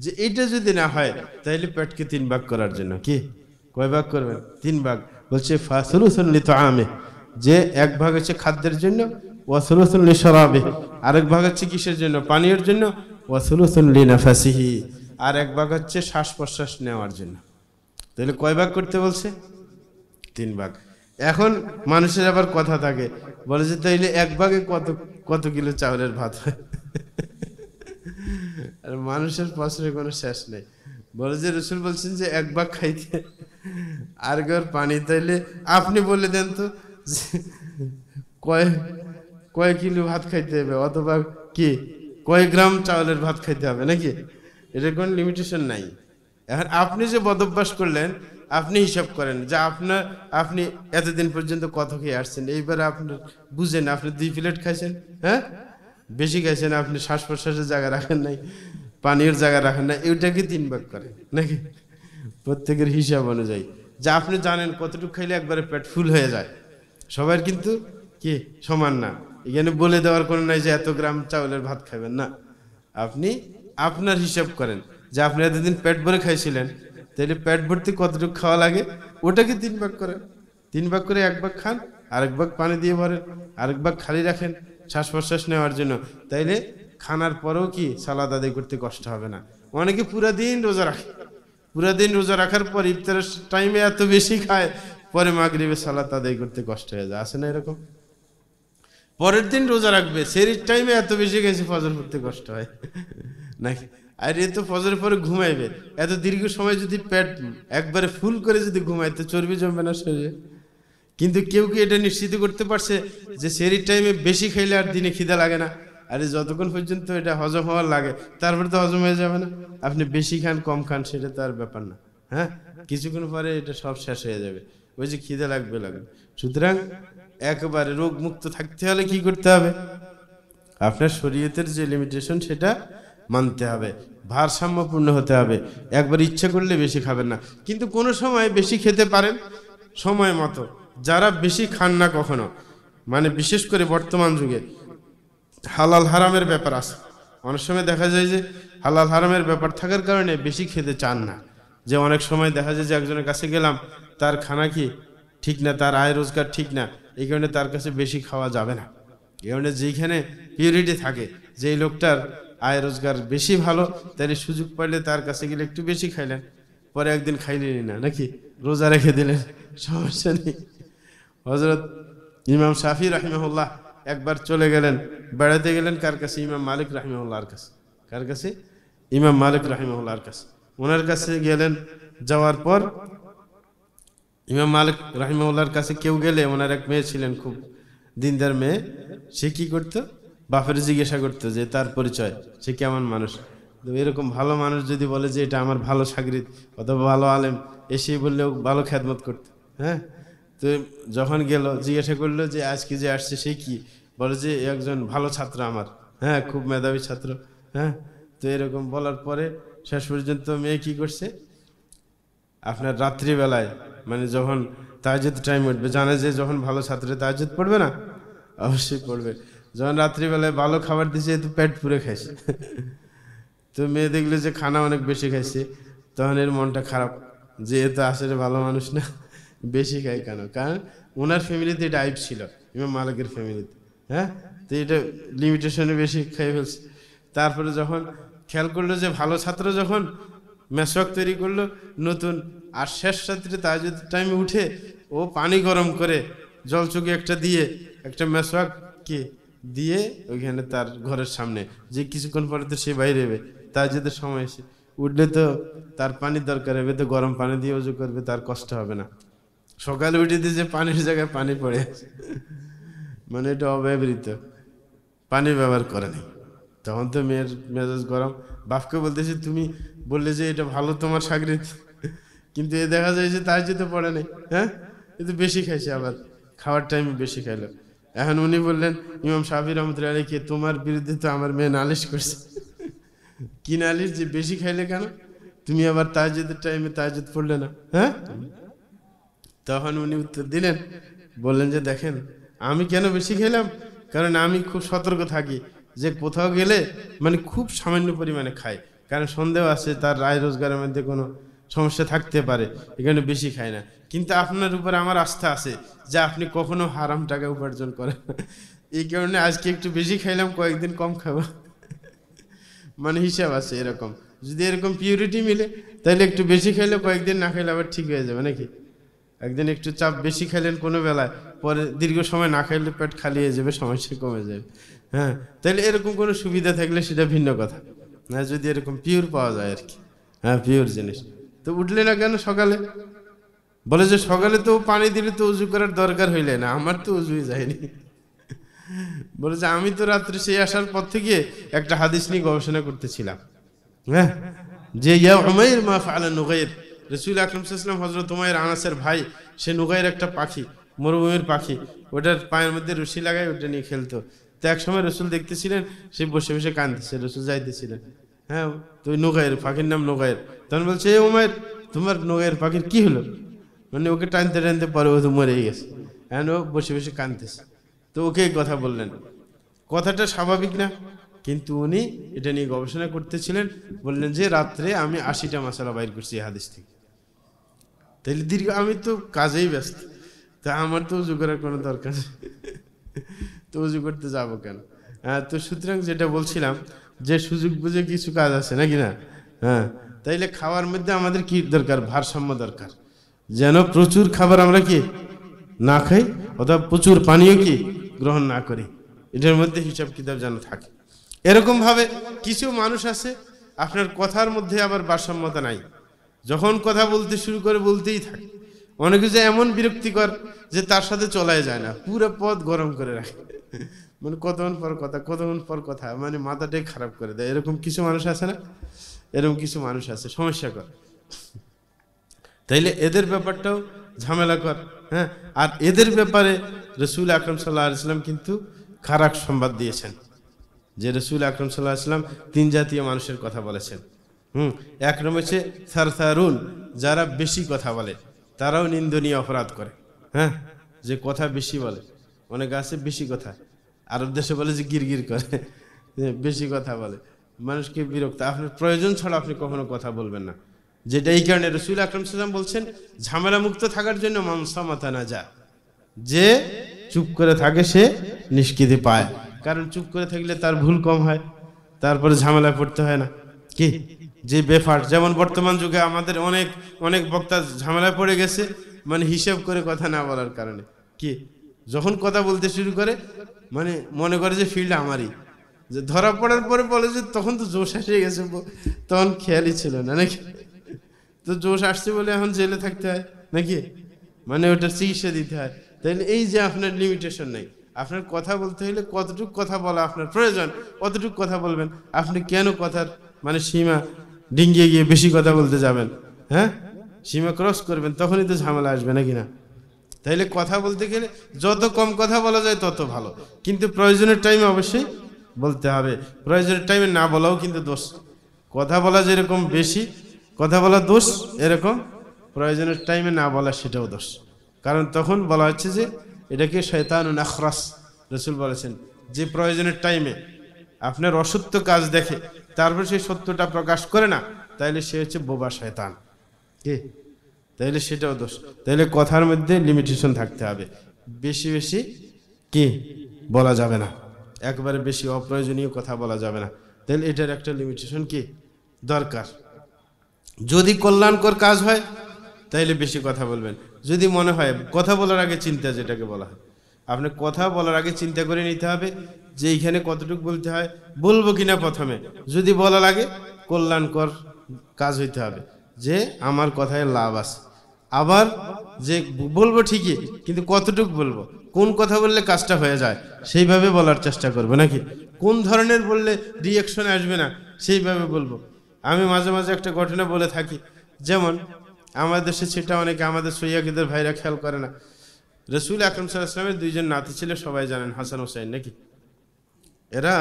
যে এটা যদি না হয় তাহলে পেটকে তিন ভাগ করার জন্য কি কয় ভাগ করবেন তিন ভাগ বলছে আমে যে এক ভাগ হচ্ছে খাদ্যের জন্য ওয়াসুলি সরাবে আরেক ভাগ হচ্ছে কিসের জন্য পানীয়র জন্য ওয়াসলুসল্লি নাফাসিহি আর এক ভাগ হচ্ছে শ্বাস প্রশ্বাস নেওয়ার জন্য তাহলে কয় ভাগ করতে বলছে তিন ভাগ এখন মানুষের আবার কথা থাকে বলে যে তাইলে এক ভাগে কত কত কিলো চাউলের ভাত হয় আর মানুষের প্রশ্নের কোনো শেষ নেই বলে যে রসুল বলছেন যে এক ভাগ খাইতে আর ঘর পানি তাইলে আপনি বলে দেন তো কয় কয় কিলো ভাত খাইতে হবে অথবা কি কয় গ্রাম চাউলের ভাত খাইতে হবে নাকি এটা কোন লিমিটেশন নাই এখন আপনি যে বদভ্যাস করলেন আপনি হিসাব করেন যে আপনার আপনি এতদিন পর্যন্ত কত খেয়ে আসছেন এইবার আপনার বুঝেন আপনি দুই প্লেট খাইছেন হ্যাঁ বেশি খাইছেন আপনি শ্বাস প্রশ্বাসের জায়গা রাখেন নাই পানির জায়গা রাখেন নাই ওইটাকে তিন ভাগ করেন নাকি প্রত্যেকের হিসাব অনুযায়ী যা আপনি জানেন কতটুকু খাইলে একবারে পেট ফুল হয়ে যায় সবার কিন্তু কি সমান না এখানে বলে দেওয়ার কোনো নাই যে এত গ্রাম চাউলের ভাত খাবেন না আপনি আপনার হিসাব করেন যে আপনি এতদিন পেট ভরে খাইছিলেন তাহলে পেট ভর্তি কতটুকু খাওয়া লাগে ওটাকে তিন ভাগ করেন তিন ভাগ করে এক ভাগ খান আরেক ভাগ পানি দিয়ে ভরেন আরেক ভাগ খালি রাখেন শ্বাস প্রশ্বাস নেওয়ার জন্য তাইলে খানার পরেও কি সালাদ আদায় করতে কষ্ট হবে না অনেকে পুরা দিন রোজা রাখে পুরো দিন রোজা রাখার পর ইফতারের টাইমে এত বেশি খায় পরে মাগরিবে সালাত আদায় করতে কষ্ট হয়ে যায় আসে না এরকম পরের দিন রোজা রাখবে সেরির টাইমে এত বেশি গেছে ফজর পড়তে কষ্ট হয় নাকি আর এ তো ফজরের পরে ঘুমাইবে এত দীর্ঘ সময় যদি পেট একবারে ফুল করে যদি ঘুমায় তো চর্বি জমবে না শরীরে কিন্তু কেউ কি এটা নিশ্চিত করতে পারছে যে সেরির টাইমে বেশি খেলে আর দিনে খিদা লাগে না আরে যতক্ষণ পর্যন্ত এটা হজম হওয়ার লাগে তারপরে তো হজম হয়ে যাবে না আপনি বেশি খান কম খান সেটা তো আর ব্যাপার না হ্যাঁ কিছুক্ষণ পরে এটা সব শেষ হয়ে যাবে ওই যে খিদে লাগবে লাগবে সুতরাং একবারে রোগ মুক্ত থাকতে হলে কি করতে হবে আপনার শরীয়তের যে লিমিটেশন সেটা মানতে হবে ভারসাম্যপূর্ণ হতে হবে একবার ইচ্ছে করলে বেশি খাবেন না কিন্তু কোনো সময় বেশি খেতে পারেন সময় মতো যারা বেশি খান না কখনো মানে বিশেষ করে বর্তমান যুগে হালাল হারামের ব্যাপার আছে অনেক সময় দেখা যায় যে হালাল হারামের ব্যাপার থাকার কারণে বেশি খেতে চান না যে অনেক সময় দেখা যায় যে একজনের কাছে গেলাম তার খানা কি ঠিক না তার আয় রোজগার ঠিক না এই কারণে তার কাছে বেশি খাওয়া যাবে না এই কারণে যেইখানে পিউরিটি থাকে যেই লোকটার আয় রোজগার বেশি ভালো তাহলে সুযোগ পাইলে তার কাছে গেলে একটু বেশি খাইলেন পরে একদিন খাইলেনি না নাকি রোজা রেখে দিলেন সমস্যা নেই হজরত ইমাম শাফি রহিমহুল্লাহ একবার চলে গেলেন বেড়াতে গেলেন কার কাছে ইমাম মালিক রাহিমউল্লাহর কাছে কার কাছে ইমাম মালিক রাহিমউল্লাহর কাছে ওনার কাছে গেলেন যাওয়ার পর ইমাম মালিক রাহিমউল্লাহর কাছে কেউ গেলে ওনার এক মেয়ে ছিলেন খুব দিনদার মেয়ে সে কী করতো বাপের জিজ্ঞাসা করতো যে তার পরিচয় সে কেমন মানুষ এরকম ভালো মানুষ যদি বলে যে এটা আমার ভালো সাগরিত অথবা ভালো আলেম এসে বললেও ভালো খ্যাদমত করতো হ্যাঁ তো যখন গেল জিজ্ঞাসা করলো যে আজকে যে আসছে সে কি বলে যে একজন ভালো ছাত্র আমার হ্যাঁ খুব মেধাবী ছাত্র হ্যাঁ তো এরকম বলার পরে শেষ পর্যন্ত মেয়ে কি করছে আপনার রাত্রিবেলায় মানে যখন তাজুদ টাইম উঠবে জানে যে যখন ভালো ছাত্রে তাজুদ পড়বে না অবশ্যই পড়বে যখন রাত্রিবেলায় ভালো খাবার দিছে তো পেট পুরে খাইছে তো মেয়ে দেখলে যে খানা অনেক বেশি খাইছে তখন এর মনটা খারাপ যে এ তো আসলে ভালো মানুষ না বেশি খায় কেন কারণ ওনার ফ্যামিলিতে এটা ছিল ইমাম মালিকের ফ্যামিলিতে হ্যাঁ তো এটা লিমিটেশনে বেশি খেয়ে ফেলছে তারপরে যখন খেয়াল করলো যে ভালো ছাত্র যখন মেসওয়াক তৈরি করলো নতুন আর শেষ রাত্রে তার যদি টাইমে উঠে ও পানি গরম করে জল চোখে একটা দিয়ে একটা মেসওয়াক দিয়ে ওইখানে তার ঘরের সামনে যে কিছুক্ষণ পরে তো সে বাইরে হবে তার যদি সময় এসে উঠলে তো তার পানির দরকার হবে তো গরম পানি দিয়ে উজু করবে তার কষ্ট হবে না সকালে উঠেতে যে পানির জায়গায় পানি পড়ে মানে এটা অব্যবহৃত পানি ব্যবহার করেনি তখন তো মেয়ের মেজাজ গরম বাপকে বলতেছে তুমি বললে যে এটা ভালো তোমার সাগরিত কিন্তু এ দেখা যায় যে তাই যেতে পড়ে নাই হ্যাঁ কিন্তু বেশি খাইছে আবার খাওয়ার টাইমে বেশি খাইলো এখন উনি বললেন ইমাম সাহাবির আলী কে তোমার বিরুদ্ধে তো আমার মেয়ে নালিশ করছে কি নালিশ যে বেশি খাইলে কেন তুমি আবার তাজেদের টাইমে তাজেদ পড়লে না হ্যাঁ তখন উনি উত্তর দিলেন বললেন যে দেখেন আমি কেন বেশি খেলাম কারণ আমি খুব সতর্ক থাকি যে কোথাও গেলে মানে খুব সামান্য পরিমাণে খাই কারণ সন্দেহ আছে তার রায় রোজগারের মধ্যে কোনো সমস্যা থাকতে পারে এখানে বেশি খায় না কিন্তু আপনার উপর আমার আস্থা আছে যে আপনি কখনো হারাম টাকা উপার্জন করেন এই কারণে আজকে একটু বেশি খাইলাম কয়েকদিন কম খাব মানে হিসাব আছে এরকম যদি এরকম পিউরিটি মিলে তাহলে একটু বেশি খাইলে কয়েকদিন না খাইলে আবার ঠিক হয়ে যাবে নাকি একদিন একটু চাপ বেশি খেলেন কোনো বেলায় পরে দীর্ঘ সময় না খাইলে পেট খালি হয়ে যাবে সমস্যা কমে যাবে হ্যাঁ তাহলে এরকম কোনো সুবিধা থাকলে সেটা ভিন্ন কথা না যদি এরকম পিওর পাওয়া যায় আর কি হ্যাঁ পিওর জিনিস তো উঠলে না কেন সকালে বলে যে সকালে তো পানি দিলে তো উজু করার দরকার হইলে না আমার তো উজুই যায়নি বলে যে আমি তো রাত্রে সেই আসার পর থেকে একটা হাদিস নিয়ে গবেষণা করতেছিলাম হ্যাঁ যে ইয়া মা ফালা নুগাইর রসুল আকরম সাল্লাম হজরত তোমায়ের আনাসের ভাই সে নুগাইয়ের একটা পাখি মরুভূমির পাখি ওটার পায়ের মধ্যে রশি লাগায় ওটা নিয়ে খেলতো তো এক সময় রসুল দেখতেছিলেন সে বসে বসে কাঁদতেছে রসুল যাইতেছিলেন হ্যাঁ তো নোগাইয়ের পাখির নাম নোগাইয়ের তখন বলছে এ উমায়ের তোমার নোগাইয়ের পাখির কি হলো মানে ওকে টানতে টানতে পরে ও তো মরে গেছে হ্যাঁ ও বসে বসে কাঁদতেছে তো ওকে কথা বললেন কথাটা স্বাভাবিক না কিন্তু উনি এটা নিয়ে গবেষণা করতেছিলেন বললেন যে রাত্রে আমি আশিটা মশালা বাইর করছি হাদিস থেকে তাইলে দীর্ঘ আমি তো কাজেই ব্যস্ত তা আমার তো উজু করার কোনো দরকার তো উজু করতে যাব কেন হ্যাঁ তো সুতরাং যেটা বলছিলাম যে সুযোগ বুঝে কিছু কাজ আছে নাকি না হ্যাঁ তাইলে খাওয়ার মধ্যে আমাদের কি দরকার ভারসাম্য দরকার যেন প্রচুর খাবার আমরা কি না খাই অথবা প্রচুর পানীয় কি গ্রহণ না করি এটার মধ্যে হিসাব কিতাব যেন থাকে এরকমভাবে কিছু মানুষ আছে আপনার কথার মধ্যে আবার ভারসাম্যতা নাই যখন কথা বলতে শুরু করে বলতেই থাকে অনেক কিছু এমন বিরক্তিকর যে তার সাথে চলাই যায় না পুরো পথ গরম করে রাখে মানে কতক্ষণ পর কথা কতক্ষণ পর কথা মানে মাথাটাই খারাপ করে দেয় এরকম কিছু মানুষ আছে না এরকম কিছু মানুষ আছে সমস্যা কর তাইলে এদের ব্যাপারটাও ঝামেলা কর হ্যাঁ আর এদের ব্যাপারে রসুল আকরম সাল্লাহ ইসলাম কিন্তু খারাপ সংবাদ দিয়েছেন যে রসুল আকরম সাল্লাহ আসলাম তিন জাতীয় মানুষের কথা বলেছেন হুম এক নম্বর হচ্ছে সারসারুন যারা বেশি কথা বলে তারাও নিন্দনীয় অপরাধ করে হ্যাঁ যে কথা বেশি বলে অনেক আছে বেশি কথা আরব দেশে বলে যে গিরগির করে বেশি কথা বলে মানুষকে বিরক্ত আপনার প্রয়োজন ছাড়া আপনি কখনো কথা বলবেন না যেটা এই কারণে রসুল আকরম সাল্লাম বলছেন ঝামেলা মুক্ত থাকার জন্য মানসামাতা না যা যে চুপ করে থাকে সে নিষ্কৃতি পায় কারণ চুপ করে থাকলে তার ভুল কম হয় তারপরে ঝামেলায় পড়তে হয় না কি যে ব্যাপার যেমন বর্তমান যুগে আমাদের অনেক অনেক বক্তা ঝামেলায় পড়ে গেছে মানে হিসেব করে কথা না বলার কারণে কি যখন কথা বলতে শুরু করে মানে মনে করে যে ফিল্ড আমারই যে ধরা পড়ার পরে বলে যে তখন তো জোশ আসে গেছে তখন খেয়ালই ছিল না নাকি তো জোশ আসছে বলে এখন জেলে থাকতে হয় নাকি মানে ওটা চিকিৎসা দিতে হয় তাহলে এই যে আপনার লিমিটেশন নেই আপনার কথা বলতে হলে কতটুকু কথা বলা আপনার প্রয়োজন কতটুকু কথা বলবেন আপনি কেন কথার মানে সীমা ডিঙ্গিয়ে গিয়ে বেশি কথা বলতে যাবেন হ্যাঁ সীমা ক্রস করবেন তখনই তো ঝামেলা আসবে নাকি না তাইলে কথা বলতে গেলে যত কম কথা বলা যায় তত ভালো কিন্তু প্রয়োজনের টাইমে অবশ্যই বলতে হবে প্রয়োজনের টাইমে না বলাও কিন্তু দোষ কথা বলা যেরকম বেশি কথা বলা দোষ এরকম প্রয়োজনের টাইমে না বলা সেটাও দোষ কারণ তখন বলা হচ্ছে যে এটাকে শয়তান নাখরাস রসুল বলেছেন যে প্রয়োজনের টাইমে আপনার অসত্য কাজ দেখে তারপর সে সত্যটা প্রকাশ করে না তাইলে সে হচ্ছে বোবা শেতান কি তাইলে সেটাও দোষ তাইলে কথার মধ্যে লিমিটেশন থাকতে হবে বেশি বেশি কি বলা যাবে না একবারে বেশি অপ্রয়োজনীয় কথা বলা যাবে না তাহলে এটার একটা লিমিটেশন কি দরকার যদি কল্যাণকর কাজ হয় তাইলে বেশি কথা বলবেন যদি মনে হয় কথা বলার আগে চিন্তা যেটাকে বলা হয় আপনি কথা বলার আগে চিন্তা করে নিতে হবে যে এইখানে কতটুকু বলতে হয় বলবো কিনা প্রথমে যদি বলা লাগে কল্যাণকর কাজ হইতে হবে যে আমার কথায় লাভ আছে আবার যে বলবো ঠিকই কিন্তু কতটুক বলবো কোন কথা বললে কাজটা হয়ে যায় সেইভাবে বলার চেষ্টা করবো নাকি কোন ধরনের বললে রিয়াকশন আসবে না সেইভাবে বলবো আমি মাঝে মাঝে একটা ঘটনা বলে থাকি যেমন আমাদের দেশে সেটা অনেকে আমাদের সৈয়াকিদের ভাইরা খেয়াল করে না রসুল আকরম সাল্লাহামের দুইজন নাতি ছিল সবাই জানেন হাসান হোসাইন নাকি এরা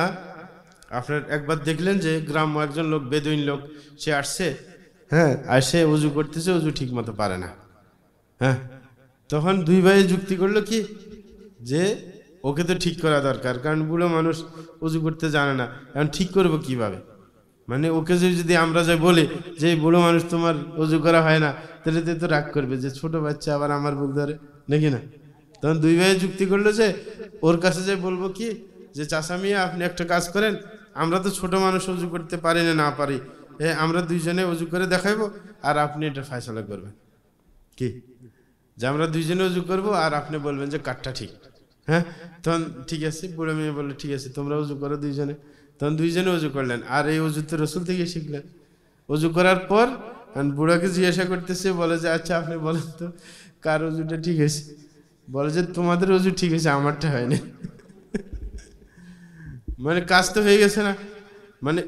আপনার একবার দেখলেন যে গ্রাম একজন লোক বেদুইন লোক সে আসছে হ্যাঁ আর সে উজু করতেছে উজু ঠিক মতো পারে না হ্যাঁ তখন দুই ভাই যুক্তি করলো কি যে ওকে তো ঠিক করা দরকার কারণ বুড়ো মানুষ উজু করতে জানে না এখন ঠিক করবো কিভাবে মানে ওকে যদি আমরা যাই বলি যে বুড়ো মানুষ তোমার উজু করা হয় না তাহলে তো রাগ করবে যে ছোট বাচ্চা আবার আমার বুক ধরে নাকি না তখন দুই ভাই যুক্তি করলো যে ওর কাছে যে বলবো কি যে চাষা মিয়া আপনি একটা কাজ করেন আমরা তো ছোট মানুষ উজু করতে পারি না না পারি হ্যাঁ আমরা দুইজনে উজু করে দেখাইবো আর আপনি এটা ফাইসলা করবেন কি যে আমরা দুইজনে উজু করবো আর আপনি বলবেন যে কাঠটা ঠিক হ্যাঁ তখন ঠিক আছে বুড়ো মেয়ে বললো ঠিক আছে তোমরা উজু করো দুইজনে তখন দুইজনে উজু করলেন আর এই তো রসুল থেকে শিখলেন উজু করার পর বুড়োকে জিজ্ঞাসা করতেছে বলে যে আচ্ছা আপনি বলেন তো কার অজুটা ঠিক আছে বলে যে তোমাদের অজু ঠিক আছে আমারটা হয়নি মানে কাজ তো হয়ে গেছে না মানে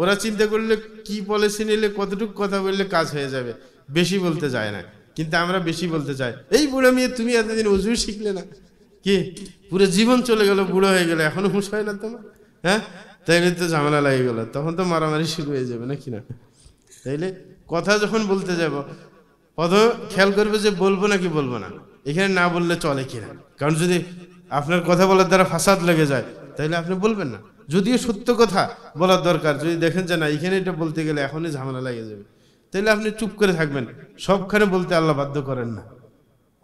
ওরা চিন্তা করলে কি পলিসি নিলে কতটুকু কথা বললে কাজ হয়ে যাবে বেশি বলতে যায় না কিন্তু আমরা বেশি বলতে চাই এই বুড়ো মেয়ে তুমি এতদিন অজু শিখলে না কি পুরো জীবন চলে গেল বুড়ো হয়ে গেলো এখনো হুঁশ হয় না তোমার হ্যাঁ তাইলে তো ঝামেলা লাগে গেলো তখন তো মারামারি শুরু হয়ে যাবে না কি না তাইলে কথা যখন বলতে যাব কত খেয়াল করবে যে বলবো নাকি বলবো না এখানে না বললে চলে কিনা কারণ যদি আপনার কথা বলার দ্বারা ফাসাদ লেগে যায় তাহলে আপনি বলবেন না যদিও সত্য কথা বলার দরকার যদি দেখেন যে না এখানে এটা বলতে গেলে এখনই ঝামেলা লেগে যাবে তাহলে আপনি চুপ করে থাকবেন সবখানে বলতে আল্লাহ বাধ্য করেন না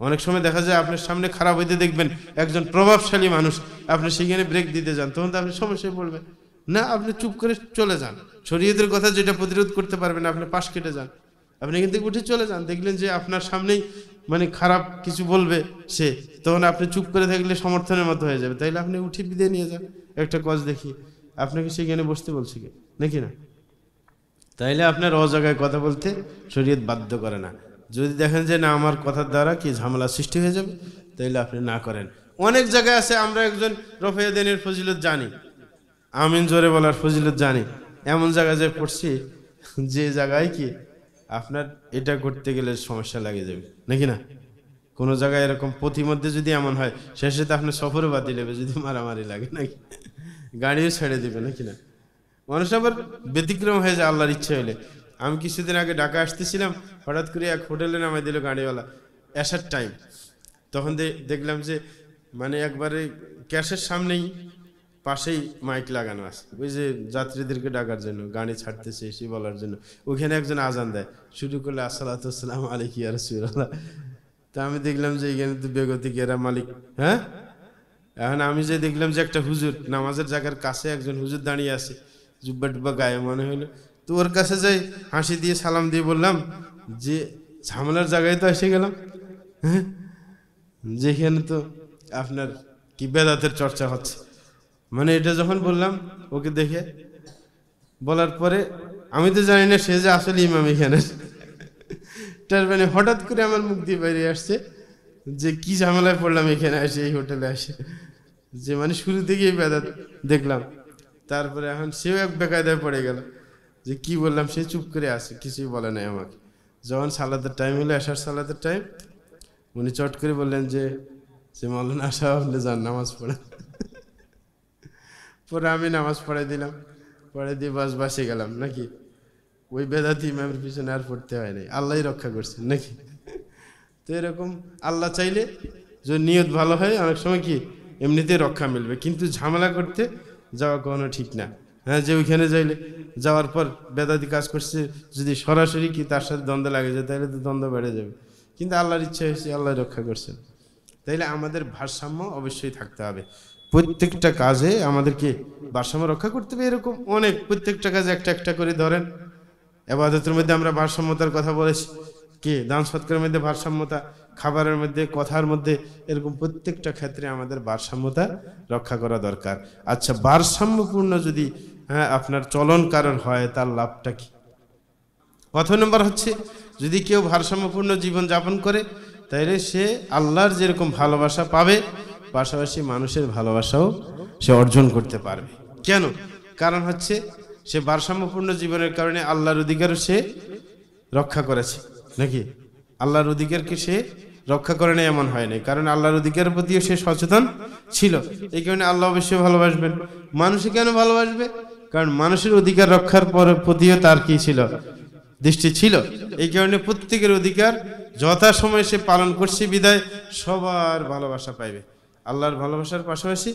অনেক সময় দেখা যায় আপনার সামনে খারাপ হইতে দেখবেন একজন প্রভাবশালী মানুষ আপনি সেখানে ব্রেক দিতে যান তখন তো আপনি সমস্যায় পড়বেন না আপনি চুপ করে চলে যান শরীয়দের কথা যেটা প্রতিরোধ করতে পারবেন আপনি পাশ কেটে যান আপনি এখান থেকে উঠে চলে যান দেখলেন যে আপনার সামনেই মানে খারাপ কিছু বলবে সে তখন আপনি চুপ করে থাকলে সমর্থনের মতো হয়ে যাবে তাইলে আপনি উঠে বিদে নিয়ে যান একটা কজ দেখি আপনাকে সেখানে বসতে বলছে কি নাকি না তাইলে আপনার অজায়গায় কথা বলতে শরীয়ত বাধ্য করে না যদি দেখেন যে না আমার কথার দ্বারা কি ঝামেলা সৃষ্টি হয়ে যাবে তাইলে আপনি না করেন অনেক জায়গায় আছে আমরা একজন রফেদিনের ফজিলত জানি আমিন জোরে বলার ফজিলত জানি এমন জায়গায় যে পড়ছি যে জায়গায় কি আপনার এটা করতে গেলে সমস্যা লাগে যাবে নাকি না কোনো জায়গায় এরকম মধ্যে যদি এমন হয় শেষে তো আপনার সফরও বাতিল হবে যদি মারামারি লাগে নাকি গাড়িও ছেড়ে দেবে নাকি না মানুষ আবার ব্যতিক্রম হয়ে যায় আল্লাহর ইচ্ছে হলে আমি কিছুদিন আগে ঢাকা আসতেছিলাম হঠাৎ করে এক হোটেলে নামাই দিল গাড়িওয়ালা অ্যাসার টাইম তখন দেখলাম যে মানে একবারে ক্যাশের সামনেই পাশেই মাইক লাগানো আছে ওই যে যাত্রীদেরকে ডাকার জন্য গাড়ি ছাড়তেছে এসে বলার জন্য ওখানে একজন আজান দেয় শুরু করলে আসসালাতাম আলিক আর সুরাল্লাহ তা আমি দেখলাম যে এখানে তো বেগতিক এরা মালিক হ্যাঁ এখন আমি যে দেখলাম যে একটা হুজুর নামাজের জায়গার কাছে একজন হুজুর দাঁড়িয়ে আছে জুব্বা টুব্বা গায়ে মনে হলো তো ওর কাছে যাই হাসি দিয়ে সালাম দিয়ে বললাম যে ঝামেলার জায়গায় তো এসে গেলাম হ্যাঁ যেখানে তো আপনার কি বেদাতের চর্চা হচ্ছে মানে এটা যখন বললাম ওকে দেখে বলার পরে আমি তো জানি না সে যে আসলে ইমাম এখানে তার মানে হঠাৎ করে আমার মুখ দিয়ে বাইরে আসছে যে কি ঝামেলায় পড়লাম এখানে আসে এই হোটেলে আসে যে মানে শুরু থেকেই বেদা দেখলাম তারপরে এখন সেও এক বেকায়দায় পড়ে গেল যে কি বললাম সে চুপ করে আসে কিছুই বলে নাই আমাকে যখন সালাদের টাইম হলো আসার সালাদের টাইম উনি চট করে বললেন যে সে মৌলানা আসা হলে যান নামাজ পড়েন পরে আমি নামাজ পড়ে দিলাম পড়ে দিয়ে বাস বাসে গেলাম নাকি ওই বেদাতি ম্যামের পিছনে আর পড়তে হয় নাই আল্লাহ রক্ষা করছেন নাকি তো এরকম আল্লাহ চাইলে যদি নিয়ত ভালো হয় অনেক সময় কি এমনিতে রক্ষা মিলবে কিন্তু ঝামেলা করতে যাওয়া কখনো ঠিক না হ্যাঁ যে ওইখানে যাইলে যাওয়ার পর বেদাতি কাজ করছে যদি সরাসরি কি তার সাথে দ্বন্দ্ব লাগে যায় তাহলে তো দ্বন্দ্ব বেড়ে যাবে কিন্তু আল্লাহর ইচ্ছা হয়েছে আল্লাহ রক্ষা করছেন তাইলে আমাদের ভারসাম্য অবশ্যই থাকতে হবে প্রত্যেকটা কাজে আমাদেরকে ভারসাম্য রক্ষা করতে হবে এরকম অনেক প্রত্যেকটা কাজে একটা একটা করে ধরেন এবাদতের মধ্যে আমরা ভারসাম্যতার কথা বলেছি কে দান সৎকারের মধ্যে ভারসাম্যতা খাবারের মধ্যে কথার মধ্যে এরকম প্রত্যেকটা ক্ষেত্রে আমাদের ভারসাম্যতা রক্ষা করা দরকার আচ্ছা ভারসাম্যপূর্ণ যদি হ্যাঁ আপনার চলন কারণ হয় তার লাভটা কি প্রথম নম্বর হচ্ছে যদি কেউ ভারসাম্যপূর্ণ জীবন যাপন করে তাইলে সে আল্লাহর যেরকম ভালোবাসা পাবে পাশাপাশি মানুষের ভালোবাসাও সে অর্জন করতে পারবে কেন কারণ হচ্ছে সে ভারসাম্যপূর্ণ জীবনের কারণে আল্লাহর অধিকারও সে রক্ষা করেছে নাকি আল্লাহর অধিকারকে সে রক্ষা করে নেয় এমন হয় কারণ আল্লাহর অধিকার প্রতিও সে সচেতন ছিল এই কারণে আল্লাহ অবশ্যই ভালোবাসবেন মানুষে কেন ভালোবাসবে কারণ মানুষের অধিকার রক্ষার পর প্রতিও তার কি ছিল দৃষ্টি ছিল এই কারণে প্রত্যেকের অধিকার যথাসময়ে সে পালন করছে বিদায় সবার ভালোবাসা পাইবে আল্লাহর ভালোবাসার পাশাপাশি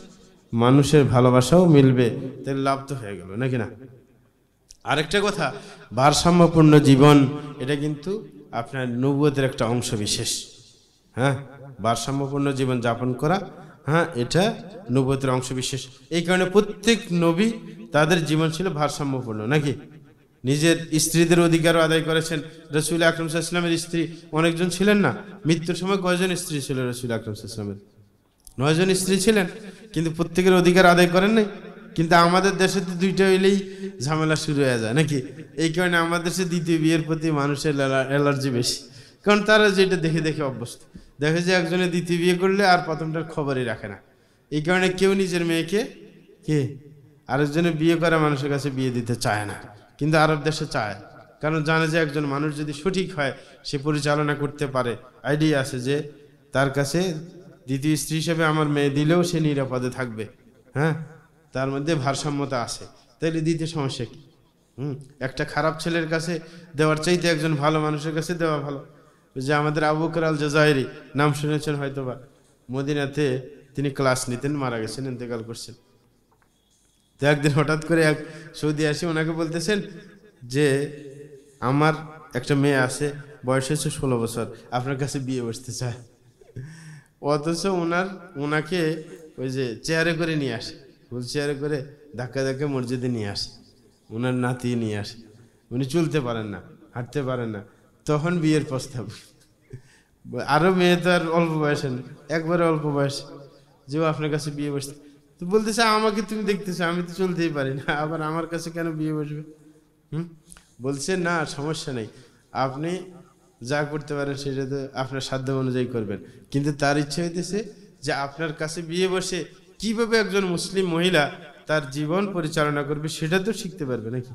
মানুষের ভালোবাসাও মিলবে তাহলে লাভ তো হয়ে গেল নাকি না আরেকটা কথা ভারসাম্যপূর্ণ জীবন এটা কিন্তু আপনার নবুয়তের একটা অংশ বিশেষ হ্যাঁ ভারসাম্যপূর্ণ জীবন যাপন করা হ্যাঁ এটা নবুয়তের অংশ বিশেষ এই কারণে প্রত্যেক নবী তাদের জীবন ছিল ভারসাম্যপূর্ণ নাকি নিজের স্ত্রীদের অধিকারও আদায় করেছেন রসুল আকরম ইসলামের স্ত্রী অনেকজন ছিলেন না মৃত্যুর সময় কয়জন স্ত্রী ছিল রসুল আকরম ইসলামের নয়জন স্ত্রী ছিলেন কিন্তু প্রত্যেকের অধিকার আদায় করেন নাই কিন্তু আমাদের দেশে তো দুইটা হইলেই ঝামেলা শুরু হয়ে যায় নাকি এই কারণে আমাদের দেশে দ্বিতীয় বিয়ের প্রতি মানুষের অ্যালার্জি বেশি কারণ তারা যেটা দেখে দেখে অভ্যস্ত দেখে যে একজনে দ্বিতীয় বিয়ে করলে আর প্রথমটার খবরই রাখে না এই কারণে কেউ নিজের মেয়েকে কে আরেকজনে বিয়ে করা মানুষের কাছে বিয়ে দিতে চায় না কিন্তু আরব দেশে চায় কারণ জানে যে একজন মানুষ যদি সঠিক হয় সে পরিচালনা করতে পারে আইডিয়া আছে যে তার কাছে দ্বিতীয় স্ত্রী হিসেবে আমার মেয়ে দিলেও সে নিরাপদে থাকবে হ্যাঁ তার মধ্যে ভারসাম্যতা আছে তাহলে দ্বিতীয় সমস্যা কি হুম একটা খারাপ ছেলের কাছে দেওয়ার চাইতে একজন ভালো মানুষের কাছে দেওয়া ভালো যে আমাদের আবু করাল জাজাহরি নাম শুনেছেন হয়তো বা মদিনাতে তিনি ক্লাস নিতেন মারা গেছেন ইন্তেকাল করছেন তো একদিন হঠাৎ করে এক সৌদি আসি ওনাকে বলতেছেন যে আমার একটা মেয়ে আছে বয়স হচ্ছে ষোলো বছর আপনার কাছে বিয়ে বসতে চায় অথচ ওনার ওনাকে ওই যে চেয়ারে করে নিয়ে আসে হুল চেয়ারে করে ধাক্কা ধাক্কা মসজিদে নিয়ে আসে ওনার নাতি নিয়ে আসে উনি চলতে পারেন না হাঁটতে পারেন না তখন বিয়ের প্রস্তাব আরও মেয়ে তো আর অল্প বয়সে না একবারে অল্প বয়স যে আপনার কাছে বিয়ে বসতে তো বলতেছে আমাকে তুমি দেখতেছো আমি তো চলতেই পারি না আবার আমার কাছে কেন বিয়ে বসবে হুম বলছে না সমস্যা নেই আপনি যা করতে পারেন সেটা তো আপনার সাধ্য অনুযায়ী করবেন কিন্তু তার ইচ্ছে হইতেছে যে আপনার কাছে বিয়ে বসে কিভাবে একজন মুসলিম মহিলা তার জীবন পরিচালনা করবে সেটা তো শিখতে পারবে নাকি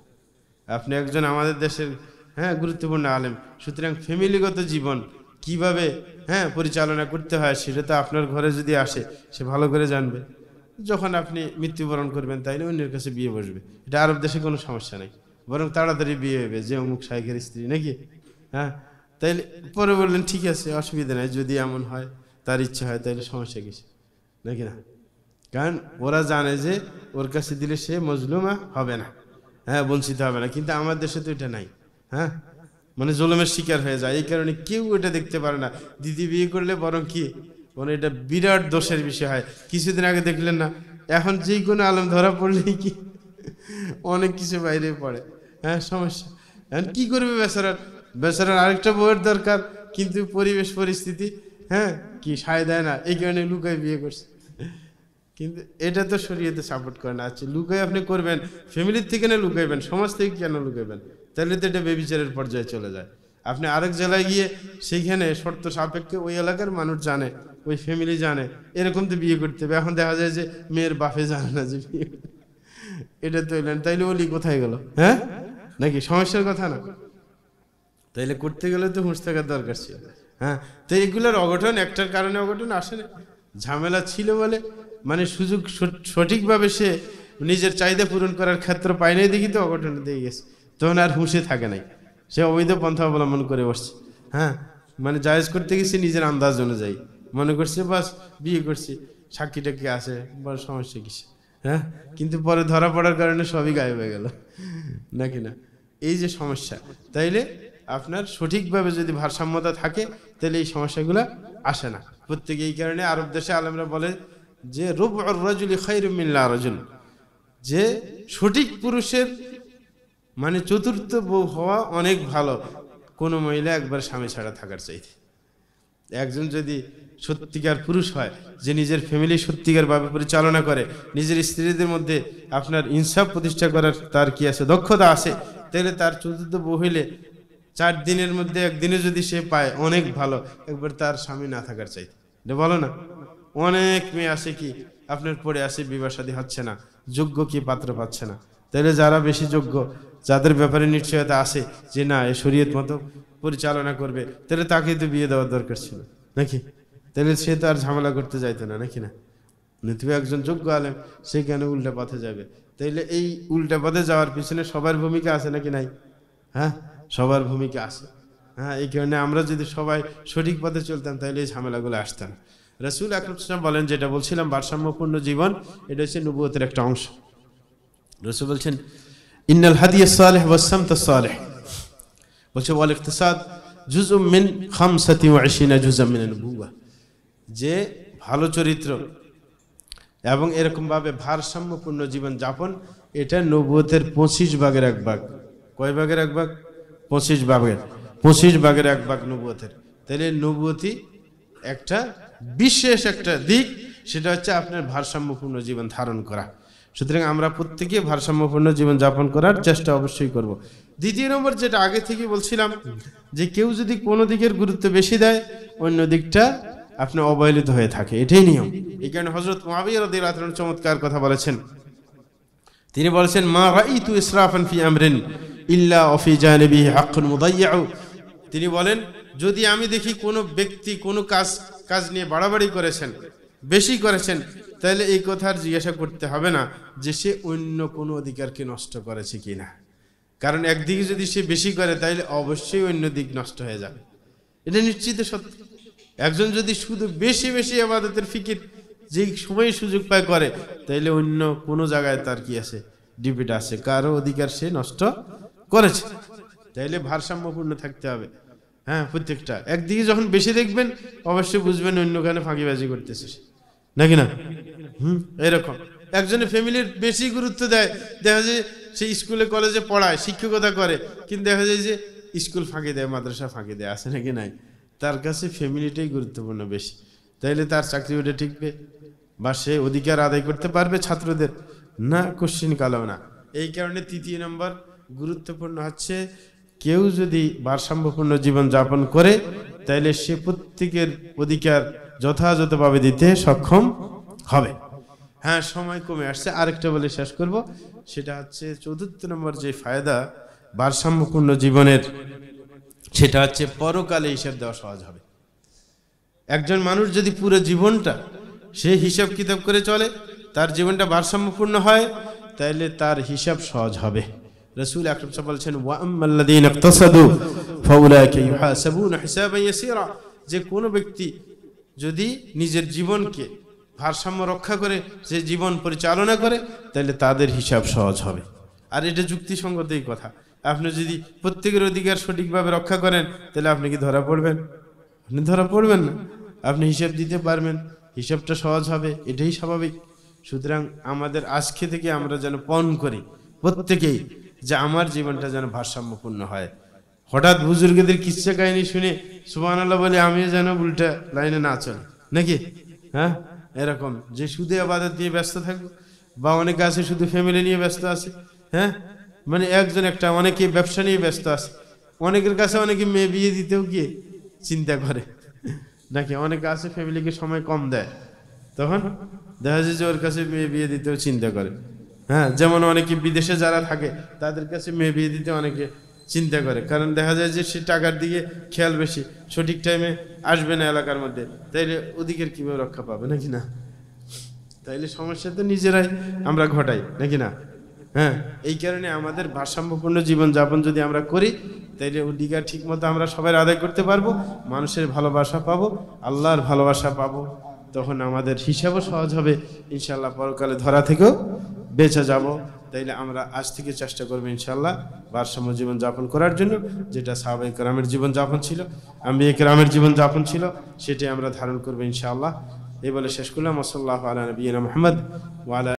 আপনি একজন আমাদের দেশের হ্যাঁ গুরুত্বপূর্ণ আলেম সুতরাং ফ্যামিলিগত জীবন কিভাবে হ্যাঁ পরিচালনা করতে হয় সেটা তো আপনার ঘরে যদি আসে সে ভালো করে জানবে যখন আপনি মৃত্যুবরণ করবেন তাই না অন্যের কাছে বিয়ে বসবে এটা আরব দেশে কোনো সমস্যা নেই বরং তাড়াতাড়ি বিয়ে হবে যে অমুক সাইকের স্ত্রী নাকি হ্যাঁ তাইলে পরে বললেন ঠিক আছে অসুবিধা নাই যদি এমন হয় তার ইচ্ছা হয় তাহলে সমস্যা কিছু নাকি না কারণ ওরা জানে যে ওর কাছে দিলে সে মজলুমা হবে না হ্যাঁ বঞ্চিত হবে না কিন্তু আমার দেশে তো এটা নাই হ্যাঁ মানে জলমের শিকার হয়ে যায় এই কারণে কেউ এটা দেখতে পারে না দিদি বিয়ে করলে বরং কি মানে এটা বিরাট দোষের বিষয় হয় কিছুদিন আগে দেখলেন না এখন যেই কোনো আলম ধরা পড়লে কি অনেক কিছু বাইরে পড়ে হ্যাঁ সমস্যা এখন কী করবে বেচারার বেচারার আরেকটা বউয়ের দরকার কিন্তু পরিবেশ পরিস্থিতি হ্যাঁ কি সায় দেয় না এই কারণে লুকায় বিয়ে করছে কিন্তু এটা তো শরীয়তে সাপোর্ট করে না আচ্ছা লুকাই আপনি করবেন ফ্যামিলির থেকে না লুকাইবেন সমাজ থেকে কেন লুকাইবেন তাহলে তো এটা বেবিচারের পর্যায়ে চলে যায় আপনি আরেক জেলায় গিয়ে সেইখানে শর্ত সাপেক্ষে ওই এলাকার মানুষ জানে ওই ফ্যামিলি জানে এরকম তো বিয়ে করতে হবে এখন দেখা যায় যে মেয়ের বাপে জানে না যে বিয়ে এটা তো এলেন তাইলে ওলি কোথায় গেল হ্যাঁ নাকি সমস্যার কথা না তাইলে করতে গেলে তো হুঁশ থাকার দরকার ছিল হ্যাঁ তো এগুলোর অঘটন একটার কারণে অঘটন আসে না ঝামেলা ছিল বলে মানে সুযোগ সঠিকভাবে সে নিজের চাহিদা পূরণ করার ক্ষেত্র পায় নাই দেখি তো অঘটন দিয়ে গেছে তখন আর হুঁশে থাকে নাই সে অবৈধ পন্থা অবলম্বন করে বসছে হ্যাঁ মানে জায়েজ করতে গেছে নিজের আন্দাজ অনুযায়ী মনে করছে বাস বিয়ে করছি সাক্ষী টাক্ষী আছে বড় সমস্যা কিসে হ্যাঁ কিন্তু পরে ধরা পড়ার কারণে সবই গায়ে হয়ে গেল নাকি না এই যে সমস্যা তাইলে আপনার সঠিকভাবে যদি ভারসাম্যতা থাকে তাহলে এই সমস্যাগুলো আসে না প্রত্যেকে এই কারণে আরব দেশে আলমরা বলে যে রুব রাজুলি খৈরুমিল্লা রজুল যে সঠিক পুরুষের মানে চতুর্থ বউ হওয়া অনেক ভালো কোনো মহিলা একবার স্বামী ছাড়া থাকার চাইতে একজন যদি সত্যিকার পুরুষ হয় যে নিজের ফ্যামিলি সত্যিকারভাবে পরিচালনা করে নিজের স্ত্রীদের মধ্যে আপনার ইনসাফ প্রতিষ্ঠা করার তার কি আছে দক্ষতা আছে তাহলে তার চতুর্থ বউ হইলে চার দিনের মধ্যে একদিনে যদি সে পায় অনেক ভালো একবার তার স্বামী না থাকার চাই এটা বলো না অনেক মেয়ে আসে কি আপনার পরে আসে বিবাসাদী হচ্ছে না যোগ্য কি পাত্র পাচ্ছে না তাহলে যারা বেশি যোগ্য যাদের ব্যাপারে নিশ্চয়তা আসে যে না এ শরীয়ত মতো পরিচালনা করবে তাহলে তাকেই তো বিয়ে দেওয়ার দরকার ছিল নাকি তাহলে সে তো আর ঝামেলা করতে যাইতো না নাকি না তুমি একজন যোগ্য আলেম সে কেন উল্টা পথে যাবে তাইলে এই উল্টা পথে যাওয়ার পিছনে সবার ভূমিকা আছে নাকি নাই হ্যাঁ সবার ভূমিকা আছে হ্যাঁ এই কারণে আমরা যদি সবাই সঠিক পথে চলতাম তাহলে এই ঝামেলাগুলো আসতাম রসুল আকরম বলেন যেটা বলছিলাম ভারসাম্যপূর্ণ জীবন এটা হচ্ছে নবুয়তের একটা অংশ রসুল বলছেন ইন্নাল হাদিয়া সালেহ ওয়াসাম তালেহ বলছে ওয়াল ইকতসাদ জুজুমিন মিন খামসাতি ওয়াশিনা জুজাম মিন যে ভালো চরিত্র এবং এরকমভাবে ভারসাম্যপূর্ণ জীবন যাপন এটা নবুয়তের পঁচিশ ভাগের এক ভাগ কয় ভাগের এক ভাগ পঁচিশ ভাগের পঁচিশ ভাগের এক ভাগ নবুয়তের তাহলে নবুয়তি একটা বিশেষ একটা দিক সেটা হচ্ছে আপনার ভারসাম্যপূর্ণ জীবন ধারণ করা সুতরাং আমরা প্রত্যেকে ভারসাম্যপূর্ণ জীবন যাপন করার চেষ্টা অবশ্যই করব। দ্বিতীয় নম্বর যেটা আগে থেকে বলছিলাম যে কেউ যদি কোনো দিকের গুরুত্ব বেশি দেয় অন্য দিকটা আপনি অবহেলিত হয়ে থাকে এটাই নিয়ম এই কারণে হজরত মহাবীর চমৎকার কথা বলেছেন তিনি বলেছেন মা রাই তু ইসরাফান ফি আমরিন ইল্লা অফি জানবি হাক্ষুন মুদাইয়াউ তিনি বলেন যদি আমি দেখি কোনো ব্যক্তি কোনো কাজ কাজ নিয়ে বাড়াবাড়ি করেছেন বেশি করেছেন তাহলে এই কথার জিজ্ঞাসা করতে হবে না যে সে অন্য কোনো অধিকারকে নষ্ট করেছে কি না কারণ একদিকে যদি সে বেশি করে তাহলে অবশ্যই অন্য দিক নষ্ট হয়ে যাবে এটা নিশ্চিত সত্য একজন যদি শুধু বেশি বেশি আমাদের ফিকির যে সময় সুযোগ পায় করে তাইলে অন্য কোনো জায়গায় তার কি আছে ডিপিট আছে কারো অধিকার সে নষ্ট করেছে তাইলে ভারসাম্যপূর্ণ থাকতে হবে হ্যাঁ প্রত্যেকটা একদিকে যখন বেশি দেখবেন অবশ্যই বুঝবেন অন্যখানে ফাঁকিবাজি করতেছে নাকি না হুম এরকম একজনের ফ্যামিলির বেশি গুরুত্ব দেয় দেখা যায় সে স্কুলে কলেজে পড়ায় শিক্ষকতা করে কিন্তু দেখা যায় যে স্কুল ফাঁকি দেয় মাদ্রাসা ফাঁকি দেয় আছে নাকি নাই তার কাছে ফ্যামিলিটাই গুরুত্বপূর্ণ বেশি তাইলে তার চাকরি ওটা টিকবে বা সে অধিকার আদায় করতে পারবে ছাত্রদের না কোশ্চিন কালো না এই কারণে তৃতীয় নম্বর গুরুত্বপূর্ণ হচ্ছে কেউ যদি ভারসাম্যপূর্ণ জীবন যাপন করে তাইলে সে প্রত্যেকের অধিকার যথাযথভাবে দিতে সক্ষম হবে হ্যাঁ সময় কমে আসছে আরেকটা বলে শেষ করব সেটা হচ্ছে চতুর্থ নম্বর যে ফায়দা ভারসাম্যপূর্ণ জীবনের সেটা হচ্ছে পরকালে হিসাব দেওয়া সহজ হবে একজন মানুষ যদি পুরো জীবনটা সে হিসাব কিতাব করে চলে তার জীবনটা ভারসাম্যপূর্ণ হয় তাহলে তার হিসাব সহজ হবে রসুল আকরম সাহ বলছেন যে কোনো ব্যক্তি যদি নিজের জীবনকে ভারসাম্য রক্ষা করে যে জীবন পরিচালনা করে তাহলে তাদের হিসাব সহজ হবে আর এটা যুক্তিসঙ্গতই কথা আপনি যদি প্রত্যেকের অধিকার সঠিকভাবে রক্ষা করেন তাহলে আপনি কি ধরা পড়বেন আপনি ধরা পড়বেন না আপনি হিসাব দিতে পারবেন হিসাবটা সহজ হবে এটাই স্বাভাবিক সুতরাং আমাদের আজকে থেকে আমরা যেন পণ করি প্রত্যেকেই যে আমার জীবনটা যেন ভারসাম্যপূর্ণ হয় হঠাৎ বুজুর্গদের কিচ্ছা কাহিনী শুনে সুবান আল্লাহ বলে আমিও যেন উল্টা লাইনে না চল নাকি হ্যাঁ এরকম যে সুদে আবাদত নিয়ে ব্যস্ত থাকবো বা অনেকে আছে শুধু ফ্যামিলি নিয়ে ব্যস্ত আছে হ্যাঁ মানে একজন একটা অনেকে ব্যবসা নিয়ে ব্যস্ত আছে অনেকের কাছে অনেকে মেয়ে বিয়ে দিতেও গিয়ে চিন্তা করে নাকি অনেকে আছে ফ্যামিলিকে সময় কম দেয় তখন দেখা যায় যে ওর কাছে মেয়ে বিয়ে দিতেও চিন্তা করে হ্যাঁ যেমন অনেকে বিদেশে যারা থাকে তাদের কাছে মেয়ে বিয়ে দিতে অনেকে চিন্তা করে কারণ দেখা যায় যে সে টাকার দিকে খেয়াল বেশি সঠিক টাইমে আসবে না এলাকার মধ্যে তাইলে ওদিকের কীভাবে রক্ষা পাবে নাকি না তাইলে সমস্যা তো নিজেরাই আমরা ঘটাই নাকি না হ্যাঁ এই কারণে আমাদের ভারসাম্যপূর্ণ জীবনযাপন যদি আমরা করি তাইলে ওদিকা ঠিক মতো আমরা সবাই আদায় করতে পারবো মানুষের ভালোবাসা পাবো আল্লাহর ভালোবাসা পাবো তখন আমাদের হিসাবও সহজ হবে ইনশাল্লাহ পরকালে ধরা থেকেও বেঁচে যাব তাইলে আমরা আজ থেকে চেষ্টা করবো ইনশাল্লাহ ভারসাম্য জীবনযাপন করার জন্য যেটা সাহাবাহিক রামের জীবনযাপন ছিল আমি এক রামের জীবনযাপন ছিল সেটি আমরা ধারণ করবো ইনশাআল্লাহ এই বলে শেষ করলাম আসল্লাহ আলা নবীনা মোহাম্মদ ওয়ালা